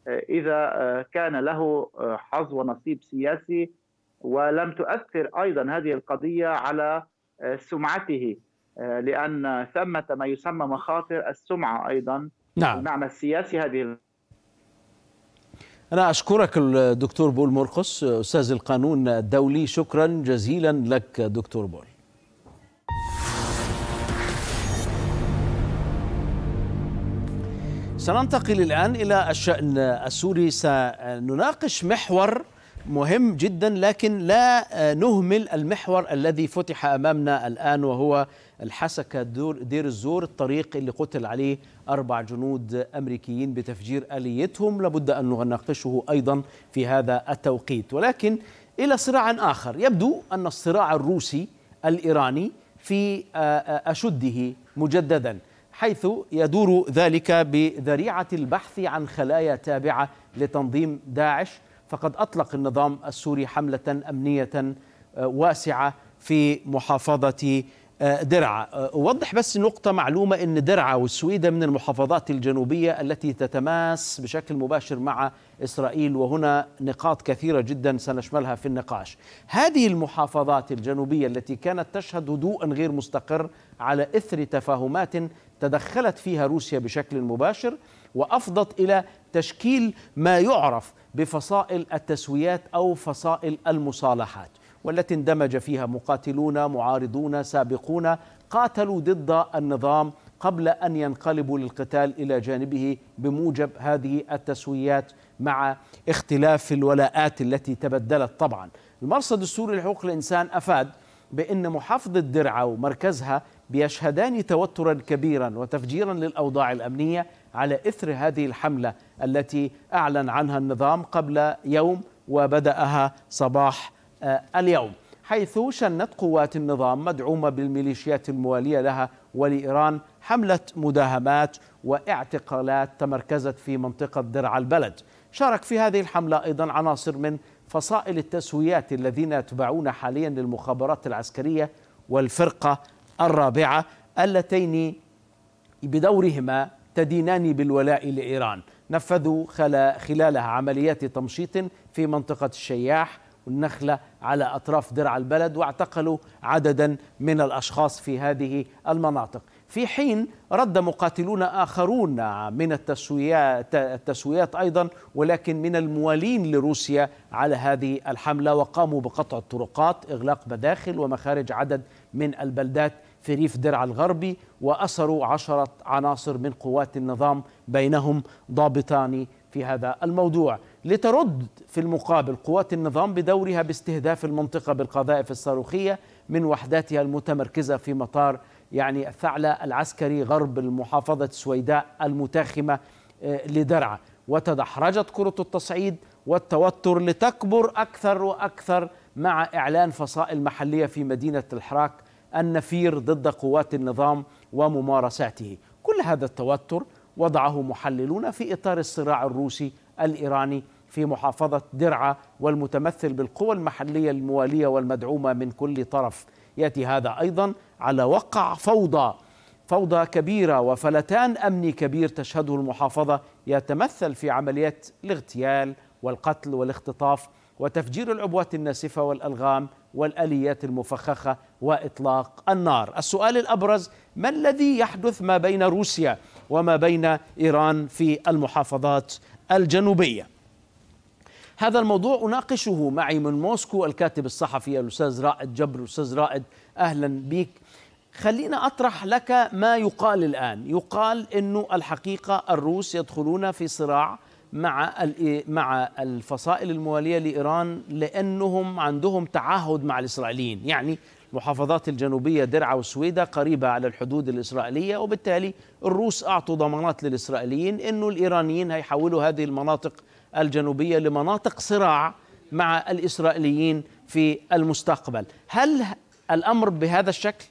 آه، إذا كان له حظ ونصيب سياسي ولم تؤثر أيضا هذه القضية على سمعته لأن ثمة ما يسمى مخاطر السمعة أيضا نعم. المعنى السياسي هذه أنا أشكرك الدكتور بول مرقص أستاذ القانون الدولي شكرا جزيلا لك دكتور بول سننتقل الآن إلى الشأن السوري سنناقش محور مهم جدا لكن لا نهمل المحور الذي فتح أمامنا الآن وهو الحسكة دير الزور الطريق اللي قتل عليه أربع جنود أمريكيين بتفجير آليتهم لابد أن نناقشه أيضا في هذا التوقيت ولكن إلى صراع آخر يبدو أن الصراع الروسي الإيراني في آه، آه، أشده مجددا حيث يدور ذلك بذريعة البحث عن خلايا تابعة لتنظيم داعش فقد أطلق النظام السوري حملة أمنية آه، واسعة في محافظة آه، درعا أوضح آه، بس نقطة معلومة أن درعا والسويدة من المحافظات الجنوبية التي تتماس بشكل مباشر مع إسرائيل وهنا نقاط كثيرة جدا سنشملها في النقاش هذه المحافظات الجنوبية التي كانت تشهد هدوءا غير مستقر على إثر تفاهمات تدخلت فيها روسيا بشكل مباشر وافضت الى تشكيل ما يعرف بفصائل التسويات او فصائل المصالحات والتي اندمج فيها مقاتلون معارضون سابقون قاتلوا ضد النظام قبل ان ينقلبوا للقتال الى جانبه بموجب هذه التسويات مع اختلاف الولاءات التي تبدلت طبعا. المرصد السوري لحقوق الانسان افاد بان محافظه درعا ومركزها بيشهدان توترا كبيرا وتفجيرا للاوضاع الامنيه على اثر هذه الحمله التي اعلن عنها النظام قبل يوم وبداها صباح آه، اليوم حيث شنت قوات النظام مدعومة بالميليشيات الموالية لها ولإيران حملة مداهمات واعتقالات تمركزت في منطقة درعا البلد شارك في هذه الحملة أيضا عناصر من فصائل التسويات الذين يتبعون حاليا للمخابرات العسكرية والفرقة الرابعة اللتين بدورهما تدينان بالولاء لإيران نفذوا خلالها عمليات تمشيط في منطقة الشياح والنخلة على أطراف درع البلد واعتقلوا عددا من الأشخاص في هذه المناطق في حين رد مقاتلون آخرون من التسويات, التسويات أيضا ولكن من الموالين لروسيا على هذه الحملة وقاموا بقطع الطرقات إغلاق مداخل ومخارج عدد من البلدات في ريف درع الغربي وأسروا عشرة عناصر من قوات النظام بينهم ضابطان في هذا الموضوع لترد في المقابل قوات النظام بدورها باستهداف المنطقة بالقذائف الصاروخية من وحداتها المتمركزة في مطار يعني الثعلى العسكري غرب المحافظة السويداء المتاخمة آه، لدرعا وتدحرجت كرة التصعيد والتوتر لتكبر أكثر وأكثر مع إعلان فصائل محلية في مدينة الحراك النفير ضد قوات النظام وممارساته كل هذا التوتر وضعه محللون في اطار الصراع الروسي الايراني في محافظه درعا والمتمثل بالقوى المحليه المواليه والمدعومه من كل طرف ياتي هذا ايضا على وقع فوضى فوضى كبيره وفلتان امني كبير تشهده المحافظه يتمثل في عمليات الاغتيال والقتل والاختطاف وتفجير العبوات الناسفه والالغام والاليات المفخخه واطلاق النار. السؤال الابرز ما الذي يحدث ما بين روسيا وما بين إيران في المحافظات الجنوبية هذا الموضوع أناقشه معي من موسكو الكاتب الصحفي الأستاذ رائد جبر أستاذ رائد أهلا بك خلينا أطرح لك ما يقال الآن يقال أنه الحقيقة الروس يدخلون في صراع مع مع الفصائل المواليه لايران لانهم عندهم تعهد مع الاسرائيليين، يعني المحافظات الجنوبية درعا وسويدا قريبة على الحدود الإسرائيلية وبالتالي الروس أعطوا ضمانات للإسرائيليين أنه الإيرانيين هيحولوا هذه المناطق الجنوبية لمناطق صراع مع الإسرائيليين في المستقبل هل الأمر بهذا الشكل؟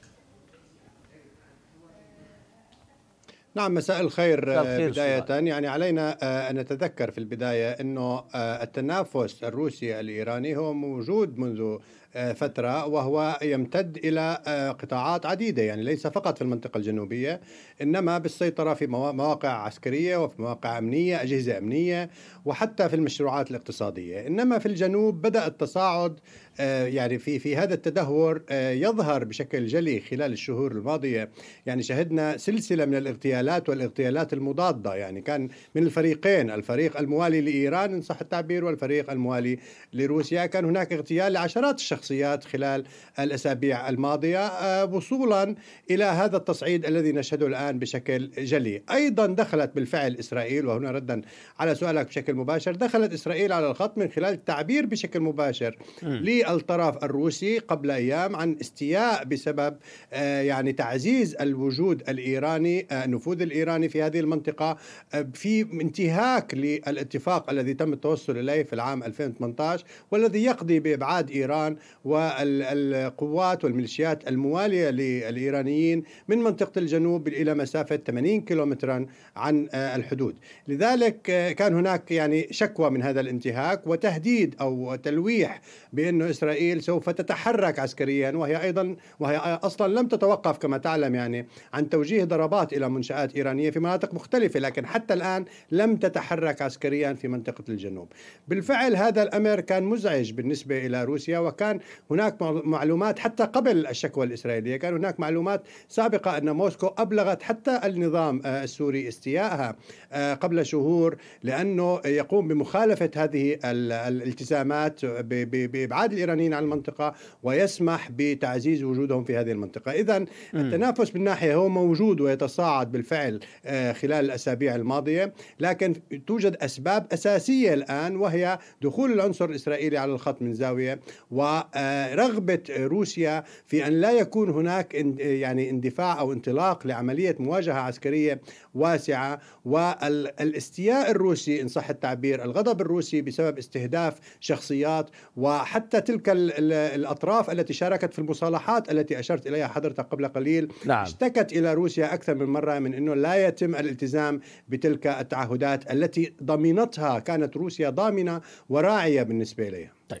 نعم مساء الخير آه، بداية سؤال. يعني علينا آه، أن نتذكر في البداية أنه آه، التنافس الروسي الإيراني هو موجود منذ فترة وهو يمتد إلى آه، قطاعات عديدة يعني ليس فقط في المنطقة الجنوبية إنما بالسيطرة في مواقع عسكرية وفي مواقع أمنية أجهزة أمنية وحتى في المشروعات الاقتصاديه انما في الجنوب بدا التصاعد آه، يعني في في هذا التدهور آه، يظهر بشكل جلي خلال الشهور الماضيه يعني شهدنا سلسله من الاغتيالات والاغتيالات المضاده يعني كان من الفريقين الفريق الموالي لايران ان صح التعبير والفريق الموالي لروسيا كان هناك اغتيال لعشرات الشخصيات خلال الاسابيع الماضيه آه، وصولا الى هذا التصعيد الذي نشهده الان بشكل جلي ايضا دخلت بالفعل اسرائيل وهنا ردا على سؤالك بشكل مباشر دخلت إسرائيل على الخط من خلال التعبير بشكل مباشر للطرف الروسي قبل أيام عن استياء بسبب آه، يعني تعزيز الوجود الإيراني آه، النفوذ الإيراني في هذه المنطقة آه، في انتهاك للاتفاق الذي تم التوصل إليه في العام 2018 والذي يقضي بإبعاد إيران والقوات والميليشيات الموالية للإيرانيين من منطقة الجنوب إلى مسافة 80 كيلومترا عن الحدود لذلك كان هناك يعني يعني شكوى من هذا الانتهاك وتهديد او تلويح بانه اسرائيل سوف تتحرك عسكريا وهي ايضا وهي اصلا لم تتوقف كما تعلم يعني عن توجيه ضربات الى منشات ايرانيه في مناطق مختلفه لكن حتى الان لم تتحرك عسكريا في منطقه الجنوب. بالفعل هذا الامر كان مزعج بالنسبه الى روسيا وكان هناك معلومات حتى قبل الشكوى الاسرائيليه كان هناك معلومات سابقه ان موسكو ابلغت حتى النظام آه، السوري استيائها آه، قبل شهور لانه يقوم بمخالفة هذه الالتزامات بإبعاد الإيرانيين عن المنطقة ويسمح بتعزيز وجودهم في هذه المنطقة إذا التنافس من ناحية هو موجود ويتصاعد بالفعل آه، خلال الأسابيع الماضية لكن توجد أسباب أساسية الآن وهي دخول العنصر الإسرائيلي على الخط من زاوية ورغبة آه، روسيا في أن لا يكون هناك يعني اندفاع أو انطلاق لعملية مواجهة عسكرية واسعة والاستياء الروسي إن صح التعبير الغضب الروسي بسبب استهداف شخصيات وحتى تلك الأطراف التي شاركت في المصالحات التي أشرت إليها حضرتك قبل قليل نعم. اشتكت إلى روسيا أكثر من مرة من أنه لا يتم الالتزام بتلك التعهدات التي ضمنتها كانت روسيا ضامنة وراعية بالنسبة إليها طيب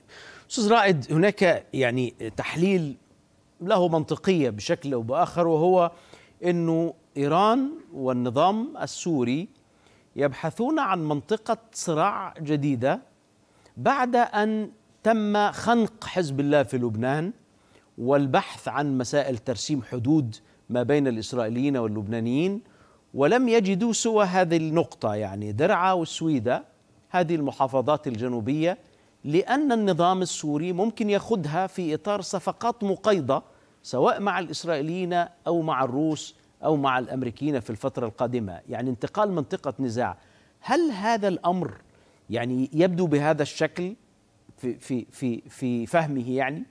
أستاذ رائد هناك يعني تحليل له منطقية بشكل أو بآخر وهو أنه إيران والنظام السوري يبحثون عن منطقة صراع جديدة بعد أن تم خنق حزب الله في لبنان والبحث عن مسائل ترسيم حدود ما بين الإسرائيليين واللبنانيين ولم يجدوا سوى هذه النقطة يعني درعا والسويدة هذه المحافظات الجنوبية لأن النظام السوري ممكن يخدها في إطار صفقات مقيدة سواء مع الإسرائيليين أو مع الروس أو مع الأمريكيين في الفترة القادمة يعني انتقال منطقة نزاع هل هذا الأمر يعني يبدو بهذا الشكل في في في فهمه يعني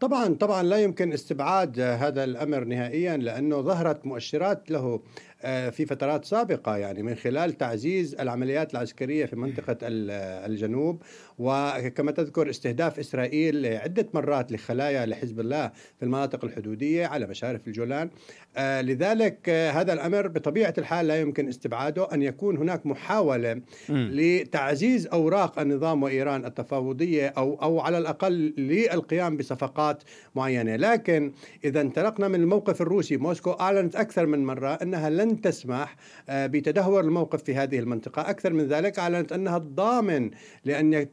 طبعا طبعا لا يمكن استبعاد هذا الامر نهائيا لانه ظهرت مؤشرات له آه، في فترات سابقه يعني من خلال تعزيز العمليات العسكريه في منطقه آه، الجنوب وكما تذكر استهداف اسرائيل عده مرات لخلايا لحزب الله في المناطق الحدوديه على مشارف الجولان آه، لذلك هذا الامر بطبيعه الحال لا يمكن استبعاده ان يكون هناك محاوله لتعزيز اوراق النظام وايران التفاوضيه او او على الاقل للقيام بصفقات لنقاط معينة لكن إذا انطلقنا من الموقف الروسي موسكو أعلنت أكثر من مرة أنها لن تسمح آه، بتدهور الموقف في هذه المنطقة أكثر من ذلك أعلنت أنها الضامن لأن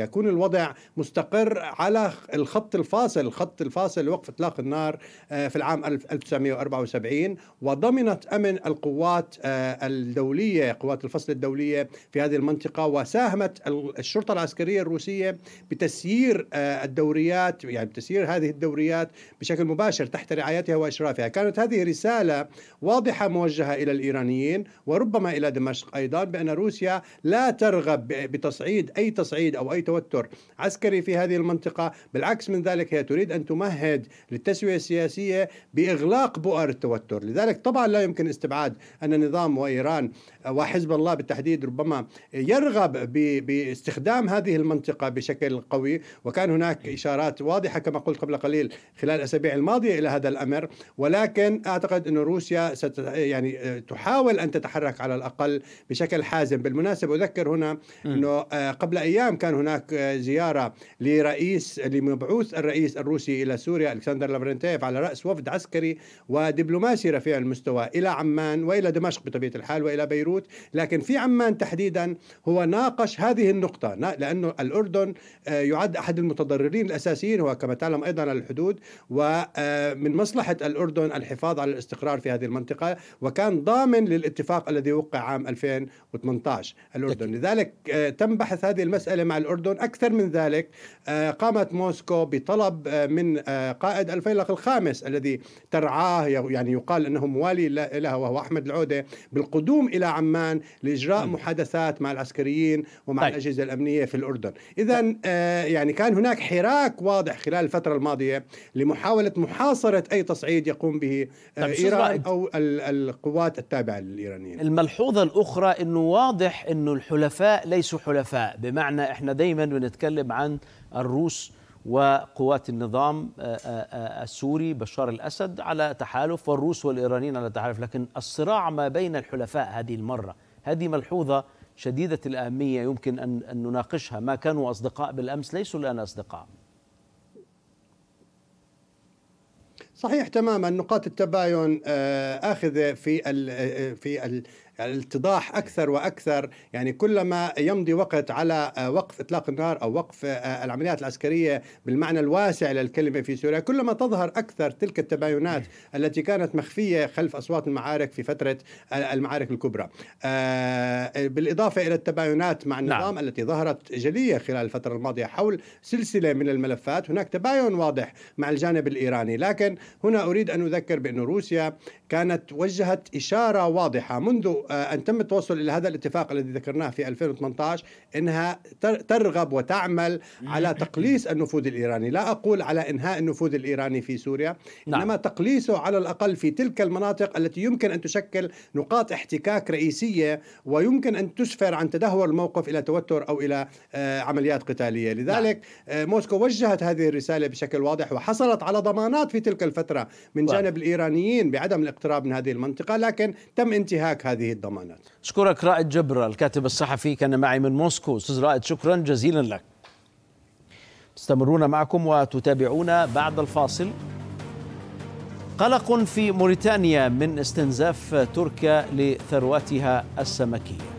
يكون الوضع مستقر على الخط الفاصل الخط الفاصل لوقف إطلاق النار آه، في العام 1974 وضمنت أمن القوات آه، الدولية قوات الفصل الدولية في هذه المنطقة وساهمت الشرطة العسكرية الروسية بتسيير الدوريات الدوريات يعني بتسيير هذه الدوريات بشكل مباشر تحت رعايتها واشرافها، كانت هذه رساله واضحه موجهه الى الايرانيين وربما الى دمشق ايضا بان روسيا لا ترغب بتصعيد اي تصعيد او اي توتر عسكري في هذه المنطقه، بالعكس من ذلك هي تريد ان تمهد للتسويه السياسيه باغلاق بؤر التوتر، لذلك طبعا لا يمكن استبعاد ان النظام وايران وحزب الله بالتحديد ربما يرغب باستخدام هذه المنطقه بشكل قوي وكان هناك اشارات اشارات واضحه كما قلت قبل قليل خلال الاسابيع الماضيه الى هذا الامر ولكن اعتقد ان روسيا ست يعني آه، تحاول ان تتحرك على الاقل بشكل حازم بالمناسبه اذكر هنا انه آه، قبل ايام كان هناك آه، زياره لرئيس لمبعوث الرئيس الروسي الى سوريا الكسندر لافرنتيف على راس وفد عسكري ودبلوماسي رفيع المستوى الى عمان والى دمشق بطبيعه الحال والى بيروت لكن في عمان تحديدا هو ناقش هذه النقطه لانه الاردن يعد احد المتضررين الاساسيين الأسير هو كما تعلم أيضا الحدود ومن آه، مصلحة الأردن الحفاظ على الاستقرار في هذه المنطقة وكان ضامن للاتفاق الذي وقع عام 2018 الأردن لذلك آه، تم بحث هذه المسألة مع الأردن أكثر من ذلك آه، قامت موسكو بطلب من قائد الفيلق الخامس الذي ترعاه يعني يقال أنه موالي لها وهو أحمد العودة بالقدوم إلى عمان لإجراء محادثات مع العسكريين ومع طيب. الأجهزة الأمنية في الأردن إذا طيب. يعني كان هناك حراك واضح خلال الفترة الماضية لمحاولة محاصرة أي تصعيد يقوم به آه، طيب، إيران أو القوات التابعة للإيرانيين الملحوظة الأخرى أنه واضح أنه الحلفاء ليسوا حلفاء بمعنى إحنا دايما بنتكلم عن الروس وقوات النظام آه، آه، السوري بشار الأسد على تحالف والروس والإيرانيين على تحالف لكن الصراع ما بين الحلفاء هذه المرة هذه ملحوظة شديدة الأهمية يمكن أن نناقشها ما كانوا أصدقاء بالأمس ليسوا الآن أصدقاء صحيح تماما نقاط التباين آه، آخذة في آه، آه، في يعني الاتضاح اكثر واكثر يعني كلما يمضي وقت على آه، وقف اطلاق النار او وقف آه، آه، العمليات العسكريه بالمعنى الواسع للكلمه في سوريا كلما تظهر اكثر تلك التباينات التي كانت مخفيه خلف اصوات المعارك في فتره المعارك الكبرى بالاضافه الى التباينات مع نعم. النظام نعم. التي ظهرت جليه خلال الفتره الماضيه حول سلسله من الملفات هناك تباين واضح مع الجانب الايراني لكن هنا اريد ان اذكر بان روسيا كانت وجهت اشاره واضحه منذ آه، أن تم التوصل إلى هذا الاتفاق الذي ذكرناه في 2018 أنها ترغب وتعمل على تقليص النفوذ الإيراني لا أقول على إنهاء النفوذ الإيراني في سوريا نعم. إنما تقليصه على الأقل في تلك المناطق التي يمكن أن تشكل نقاط احتكاك رئيسية ويمكن أن تسفر عن تدهور الموقف إلى توتر أو إلى آه، عمليات قتالية نعم. لذلك نعم. موسكو وجهت هذه الرسالة بشكل واضح وحصلت على ضمانات في تلك الفترة من جانب الإيرانيين بعدم الاقتراب من هذه المنطقة لكن تم انتهاك هذه هذه الضمانات أشكرك رائد جبرة الكاتب الصحفي كان معي من موسكو أستاذ رائد شكرا جزيلا لك تستمرون معكم وتتابعون بعد الفاصل قلق في موريتانيا من استنزاف تركيا لثرواتها السمكيه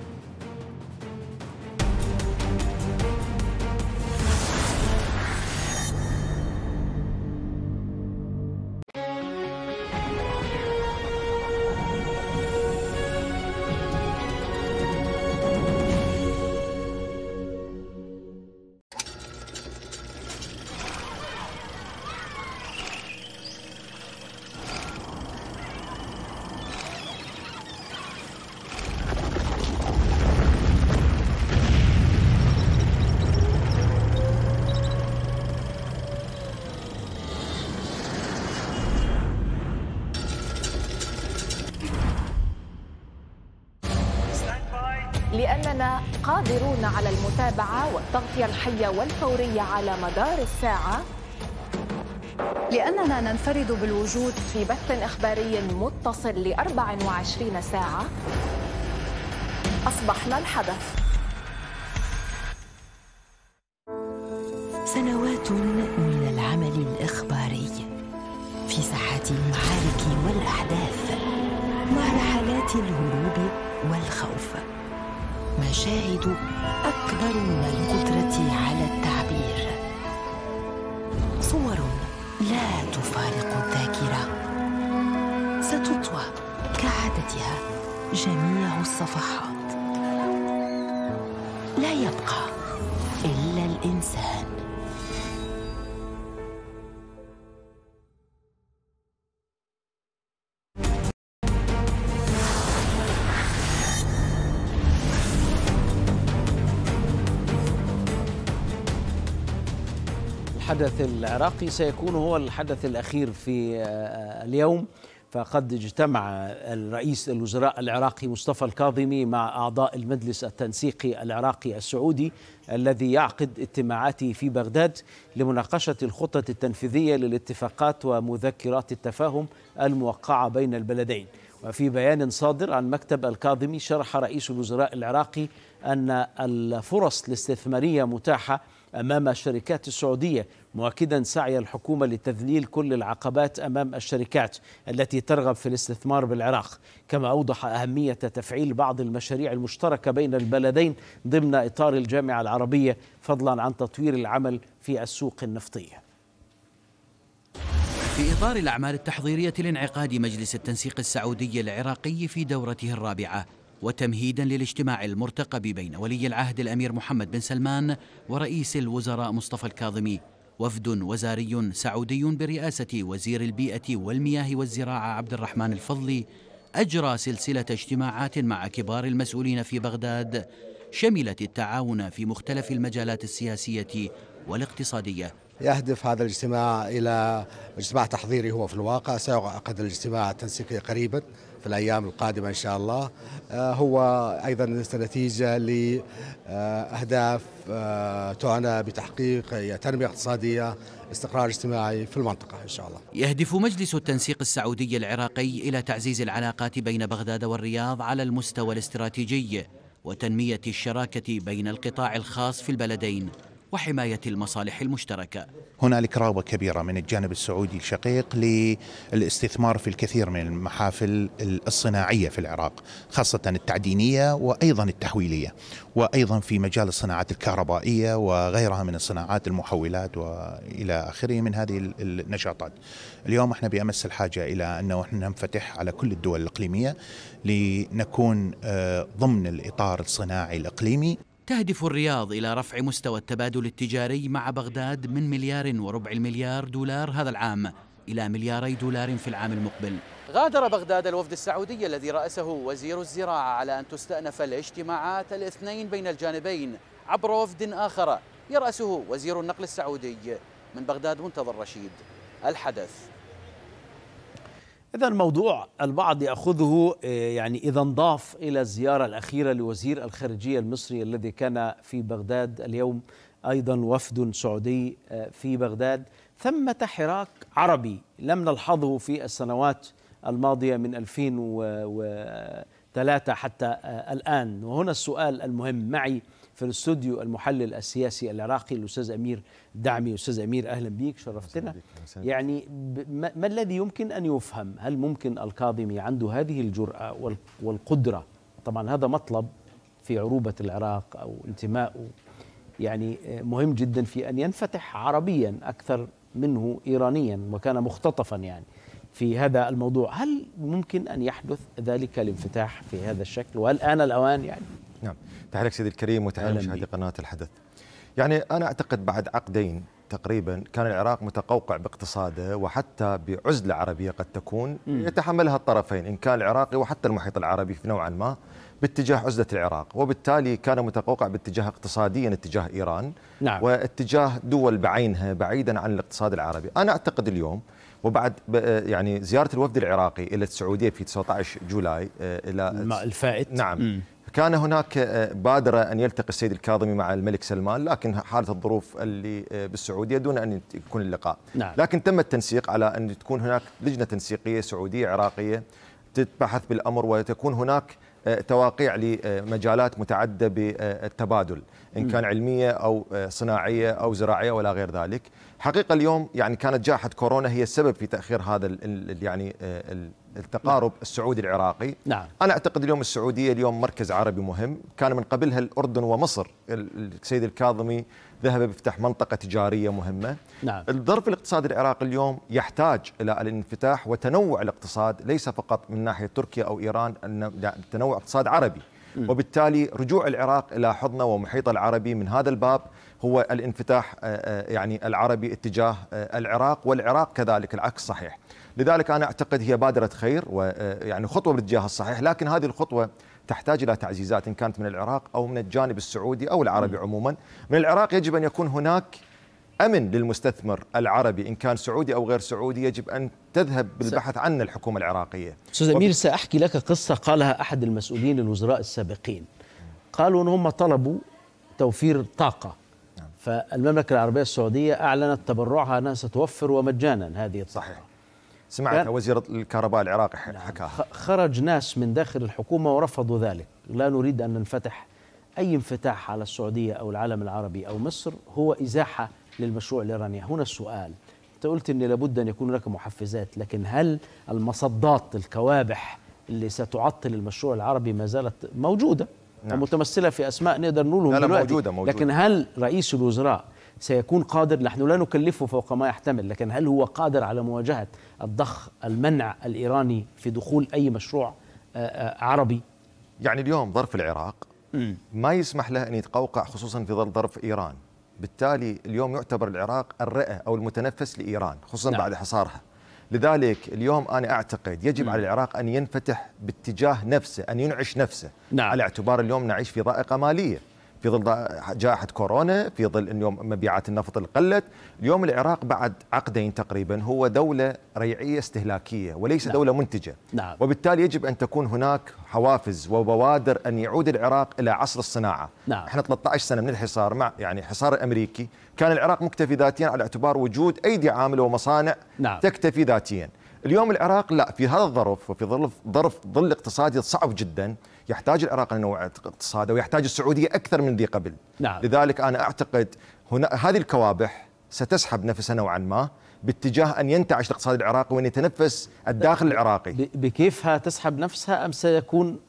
الصحية والفورية على مدار الساعة لأننا ننفرد بالوجود في بث إخباري متصل ل 24 ساعة أصبحنا الحدث سنوات من العمل الإخباري في ساحات المعارك والأحداث مع رحلات الهروب والخوف مشاهد أكبر من الكتب كعادتها جميع الصفحات لا يبقى الا الانسان الحدث العراقي سيكون هو الحدث الأخير في آه، اليوم فقد اجتمع الرئيس الوزراء العراقي مصطفى الكاظمي مع أعضاء المجلس التنسيقي العراقي السعودي الذي يعقد اجتماعاته في بغداد لمناقشة الخطة التنفيذية للاتفاقات ومذكرات التفاهم الموقعة بين البلدين وفي بيان صادر عن مكتب الكاظمي شرح رئيس الوزراء العراقي أن الفرص الاستثمارية متاحة أمام الشركات السعودية مؤكدا سعي الحكومة لتذليل كل العقبات أمام الشركات التي ترغب في الاستثمار بالعراق كما أوضح أهمية تفعيل بعض المشاريع المشتركة بين البلدين ضمن إطار الجامعة العربية فضلا عن تطوير العمل في السوق النفطية في إطار الأعمال التحضيرية لانعقاد مجلس التنسيق السعودي العراقي في دورته الرابعة وتمهيدا للاجتماع المرتقب بين ولي العهد الامير محمد بن سلمان ورئيس الوزراء مصطفى الكاظمي وفد وزاري سعودي برئاسه وزير البيئه والمياه والزراعه عبد الرحمن الفضلي اجرى سلسله اجتماعات مع كبار المسؤولين في بغداد شملت التعاون في مختلف المجالات السياسيه والاقتصاديه يهدف هذا الاجتماع الى اجتماع تحضيري هو في الواقع سيعقد الاجتماع التنسيقي قريبا في الأيام القادمة إن شاء الله آه، هو أيضا نتيجة لأهداف آه، تعنى بتحقيق تنمية اقتصادية استقرار اجتماعي في المنطقة إن شاء الله يهدف مجلس التنسيق السعودي العراقي إلى تعزيز العلاقات بين بغداد والرياض على المستوى الاستراتيجي وتنمية الشراكة بين القطاع الخاص في البلدين وحماية المصالح المشتركة هنالك رغبة كبيرة من الجانب السعودي الشقيق للاستثمار في الكثير من المحافل الصناعية في العراق خاصة التعدينية وأيضا التحويلية وأيضا في مجال الصناعات الكهربائية وغيرها من الصناعات المحولات وإلى آخره من هذه النشاطات اليوم احنا بأمس الحاجة إلى أنه احنا ننفتح على كل الدول الإقليمية لنكون آه، ضمن الإطار الصناعي الإقليمي تهدف الرياض إلى رفع مستوى التبادل التجاري مع بغداد من مليار وربع المليار دولار هذا العام إلى ملياري دولار في العام المقبل غادر بغداد الوفد السعودي الذي رأسه وزير الزراعة على أن تستأنف الاجتماعات الاثنين بين الجانبين عبر وفد آخر يرأسه وزير النقل السعودي من بغداد منتظر رشيد الحدث إذا موضوع البعض يأخذه آه، يعني إذا انضاف إلى الزيارة الأخيرة لوزير الخارجية المصري الذي كان في بغداد اليوم أيضا وفد سعودي آه، في بغداد ثمة حراك عربي لم نلحظه في السنوات الماضية من 2003 حتى آه، الآن وهنا السؤال المهم معي في الاستوديو المحلل السياسي العراقي الاستاذ امير دعمي استاذ امير اهلا بيك شرفتنا يعني ما الذي يمكن ان يفهم هل ممكن الكاظمي عنده هذه الجراه والقدره طبعا هذا مطلب في عروبه العراق او انتمائه يعني مهم جدا في ان ينفتح عربيا اكثر منه ايرانيا وكان مختطفا يعني في هذا الموضوع هل ممكن ان يحدث ذلك الانفتاح في هذا الشكل وهل ان الاوان يعني نعم تحياتي لك سيدي الكريم وتحياتي مشاهدي قناة الحدث يعني أنا أعتقد بعد عقدين تقريبا كان العراق متقوقع باقتصاده وحتى بعزلة عربية قد تكون يتحملها الطرفين إن كان العراقي وحتى المحيط العربي في نوعا ما باتجاه عزلة العراق وبالتالي كان متقوقع باتجاه اقتصاديا اتجاه إيران نعم. واتجاه دول بعينها بعيدا عن الاقتصاد العربي أنا أعتقد اليوم وبعد يعني زياره الوفد العراقي الى السعوديه في 19 جولاي آه، الى الفائت نعم م. كان هناك آه، بادرة أن يلتقي السيد الكاظمي مع الملك سلمان لكن حالة الظروف اللي آه، بالسعودية دون أن يكون اللقاء نعم. لكن تم التنسيق على أن تكون هناك لجنة تنسيقية سعودية عراقية تبحث بالأمر وتكون هناك آه، تواقيع لمجالات متعدة بالتبادل إن كان علمية أو صناعية أو زراعية ولا غير ذلك حقيقة اليوم يعني كانت جائحة كورونا هي السبب في تأخير هذا يعني ال التقارب نعم. السعودي العراقي نعم. أنا أعتقد اليوم السعودية اليوم مركز عربي مهم كان من قبلها الأردن ومصر السيد الكاظمي ذهب يفتح منطقة تجارية مهمة نعم. الظرف الاقتصادي العراقي اليوم يحتاج إلى الانفتاح وتنوع الاقتصاد ليس فقط من ناحية تركيا أو إيران تنوع اقتصاد عربي م. وبالتالي رجوع العراق إلى حضنه ومحيطه العربي من هذا الباب هو الانفتاح آه، آه، يعني العربي اتجاه آه، العراق والعراق كذلك العكس صحيح لذلك أنا أعتقد هي بادرة خير ويعني آه، خطوة بالاتجاه الصحيح لكن هذه الخطوة تحتاج إلى تعزيزات إن كانت من العراق أو من الجانب السعودي أو العربي عموما من العراق يجب أن يكون هناك امن للمستثمر العربي ان كان سعودي او غير سعودي يجب ان تذهب بالبحث عن الحكومه العراقيه. استاذ امير ساحكي لك قصه قالها احد المسؤولين الوزراء السابقين. قالوا ان هم طلبوا توفير طاقه. نعم. فالمملكه العربيه السعوديه اعلنت تبرعها انها ستوفر ومجانا هذه الطاقه. صحيح. سمعتها وزير الكهرباء العراقي حكاها نعم. خرج ناس من داخل الحكومة ورفضوا ذلك لا نريد أن ننفتح أي انفتاح على السعودية أو العالم العربي أو مصر هو إزاحة للمشروع الإيراني هنا السؤال أنت قلت أن لابد أن يكون هناك محفزات لكن هل المصدات الكوابح اللي ستعطل المشروع العربي ما زالت موجودة نعم. ومتمثله في أسماء نقدر نقولهم لا لا موجودة موجودة. لكن هل رئيس الوزراء سيكون قادر نحن لا نكلفه فوق ما يحتمل لكن هل هو قادر على مواجهة الضخ المنع الإيراني في دخول أي مشروع آه، آه، عربي يعني اليوم ظرف العراق ما يسمح له أن يتقوقع خصوصا في ظل ظرف إيران بالتالي اليوم يعتبر العراق الرئة أو المتنفس لإيران خصوصا نعم. بعد حصارها لذلك اليوم أنا أعتقد يجب م. على العراق أن ينفتح باتجاه نفسه أن ينعش نفسه نعم. على اعتبار اليوم نعيش في ضائقة مالية في ظل جائحه كورونا في ظل اليوم مبيعات النفط اللي قلت اليوم العراق بعد عقدين تقريبا هو دوله ريعيه استهلاكيه وليس نعم. دوله منتجه نعم. وبالتالي يجب ان تكون هناك حوافز وبوادر ان يعود العراق الى عصر الصناعه نعم. احنا 13 سنه من الحصار مع يعني حصار امريكي كان العراق مكتفي ذاتيا على اعتبار وجود ايدي عامله ومصانع نعم. تكتفي ذاتيا اليوم العراق لا في هذا الظرف وفي ظرف ظرف ظل اقتصادي صعب جدا يحتاج العراق لنوع اقتصاده ويحتاج السعودية أكثر من ذي قبل نعم. لذلك أنا أعتقد هنا هذه الكوابح ستسحب نفسها نوعا ما باتجاه ان ينتعش الاقتصاد العراقي وان يتنفس الداخل العراقي. بكيفها تسحب نفسها ام سيكون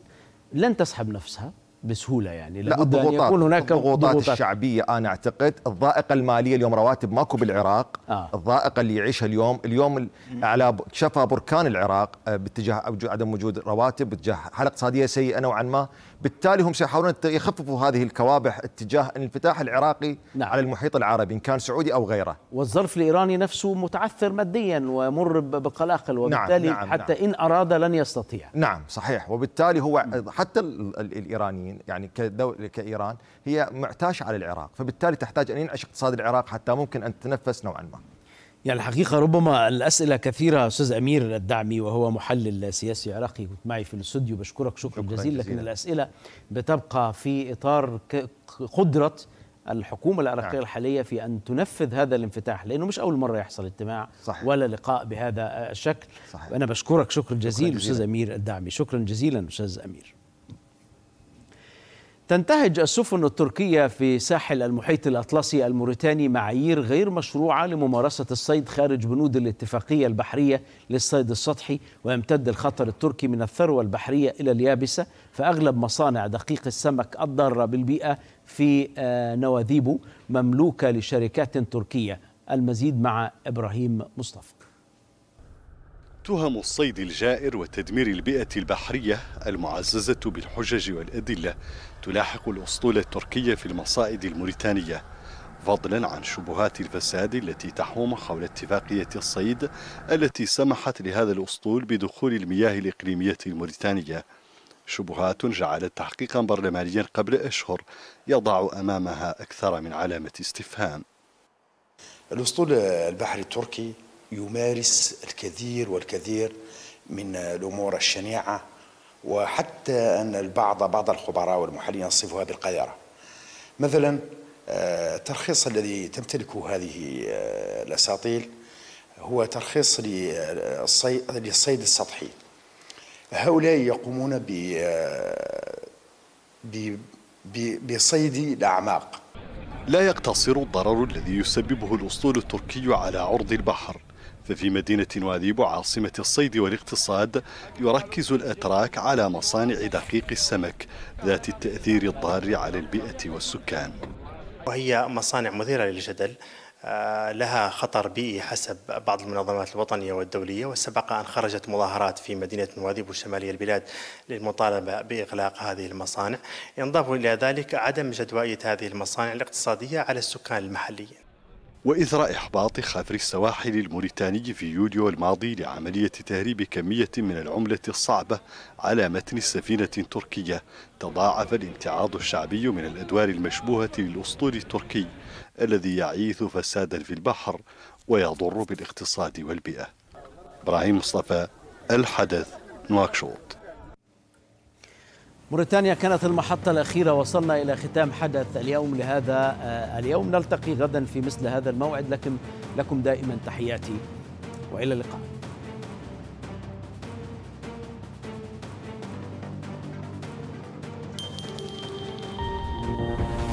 لن تسحب نفسها بسهوله يعني لا الضغوطات أن يكون هناك الضغوطات ضغوطات. الشعبيه انا اعتقد الضائقه الماليه اليوم رواتب ماكو بالعراق آه. الضائقه اللي يعيشها اليوم اليوم على شفا بركان العراق آه، باتجاه عدم وجود رواتب باتجاه حاله اقتصاديه سيئه نوعا ما بالتالي هم سيحاولون يخففوا هذه الكوابح اتجاه الانفتاح العراقي نعم. على المحيط العربي ان كان سعودي او غيره والظرف الايراني نفسه متعثر ماديا ومر بقلاقل نعم، وبالتالي نعم. حتى نعم. ان اراد لن يستطيع نعم صحيح وبالتالي هو حتى الايرانيين يعني كدول كايران هي معتاشه على العراق فبالتالي تحتاج ان ينعش اقتصاد العراق حتى ممكن ان تتنفس نوعا ما يعني الحقيقة ربما الأسئلة كثيرة أستاذ أمير الدعمي وهو محلل سياسي عراقي كنت معي في الاستوديو بشكرك شكرا, شكرا جزيلا لكن الأسئلة بتبقى في إطار قدرة الحكومة العراقية نعم. الحالية في أن تنفذ هذا الانفتاح لأنه مش أول مرة يحصل اجتماع صحيح. ولا لقاء بهذا الشكل صحيح. أنا بشكرك شكرا جزيلا أستاذ أمير الدعمي شكرا جزيلا أستاذ أمير تنتهج السفن التركية في ساحل المحيط الأطلسي الموريتاني معايير غير مشروعة لممارسة الصيد خارج بنود الاتفاقية البحرية للصيد السطحي ويمتد الخطر التركي من الثروة البحرية إلى اليابسة فأغلب مصانع دقيق السمك الضارة بالبيئة في آه، نواذيبو مملوكة لشركات تركية المزيد مع إبراهيم مصطفى تهم الصيد الجائر وتدمير البيئة البحرية المعززة بالحجج والأدلة تلاحق الأسطول التركية في المصائد الموريتانية فضلا عن شبهات الفساد التي تحوم حول اتفاقية الصيد التي سمحت لهذا الأسطول بدخول المياه الإقليمية الموريتانية شبهات جعلت تحقيقا برلمانيا قبل أشهر يضع أمامها أكثر من علامة استفهام الأسطول البحري التركي يمارس الكثير والكثير من الأمور الشنيعة وحتى أن البعض بعض الخبراء والمحللين يصفها بالقذرة مثلا الترخيص آه، الذي تمتلكه هذه آه، الأساطيل هو ترخيص آه، للصيد السطحي هؤلاء يقومون ب بصيد الأعماق لا يقتصر الضرر الذي يسببه الأسطول التركي على عرض البحر ففي مدينة نواذيب عاصمة الصيد والاقتصاد يركز الأتراك على مصانع دقيق السمك ذات التأثير الضار على البيئة والسكان وهي مصانع مثيرة للجدل آه، لها خطر بيئي حسب بعض المنظمات الوطنية والدولية وسبق أن خرجت مظاهرات في مدينة نواذيب وشمالية البلاد للمطالبة بإغلاق هذه المصانع ينضاف إلى ذلك عدم جدوائية هذه المصانع الاقتصادية على السكان المحليين وإثر إحباط خفر السواحل الموريتاني في يوليو الماضي لعملية تهريب كمية من العملة الصعبة على متن سفينة تركية تضاعف الامتعاض الشعبي من الأدوار المشبوهة للأسطول التركي الذي يعيث فسادا في البحر ويضر بالاقتصاد والبيئة إبراهيم مصطفى الحدث نواكشوط موريتانيا كانت المحطة الأخيرة وصلنا إلى ختام حدث اليوم لهذا آه، اليوم نلتقي غدا في مثل هذا الموعد لكن لكم دائما تحياتي وإلى اللقاء thank you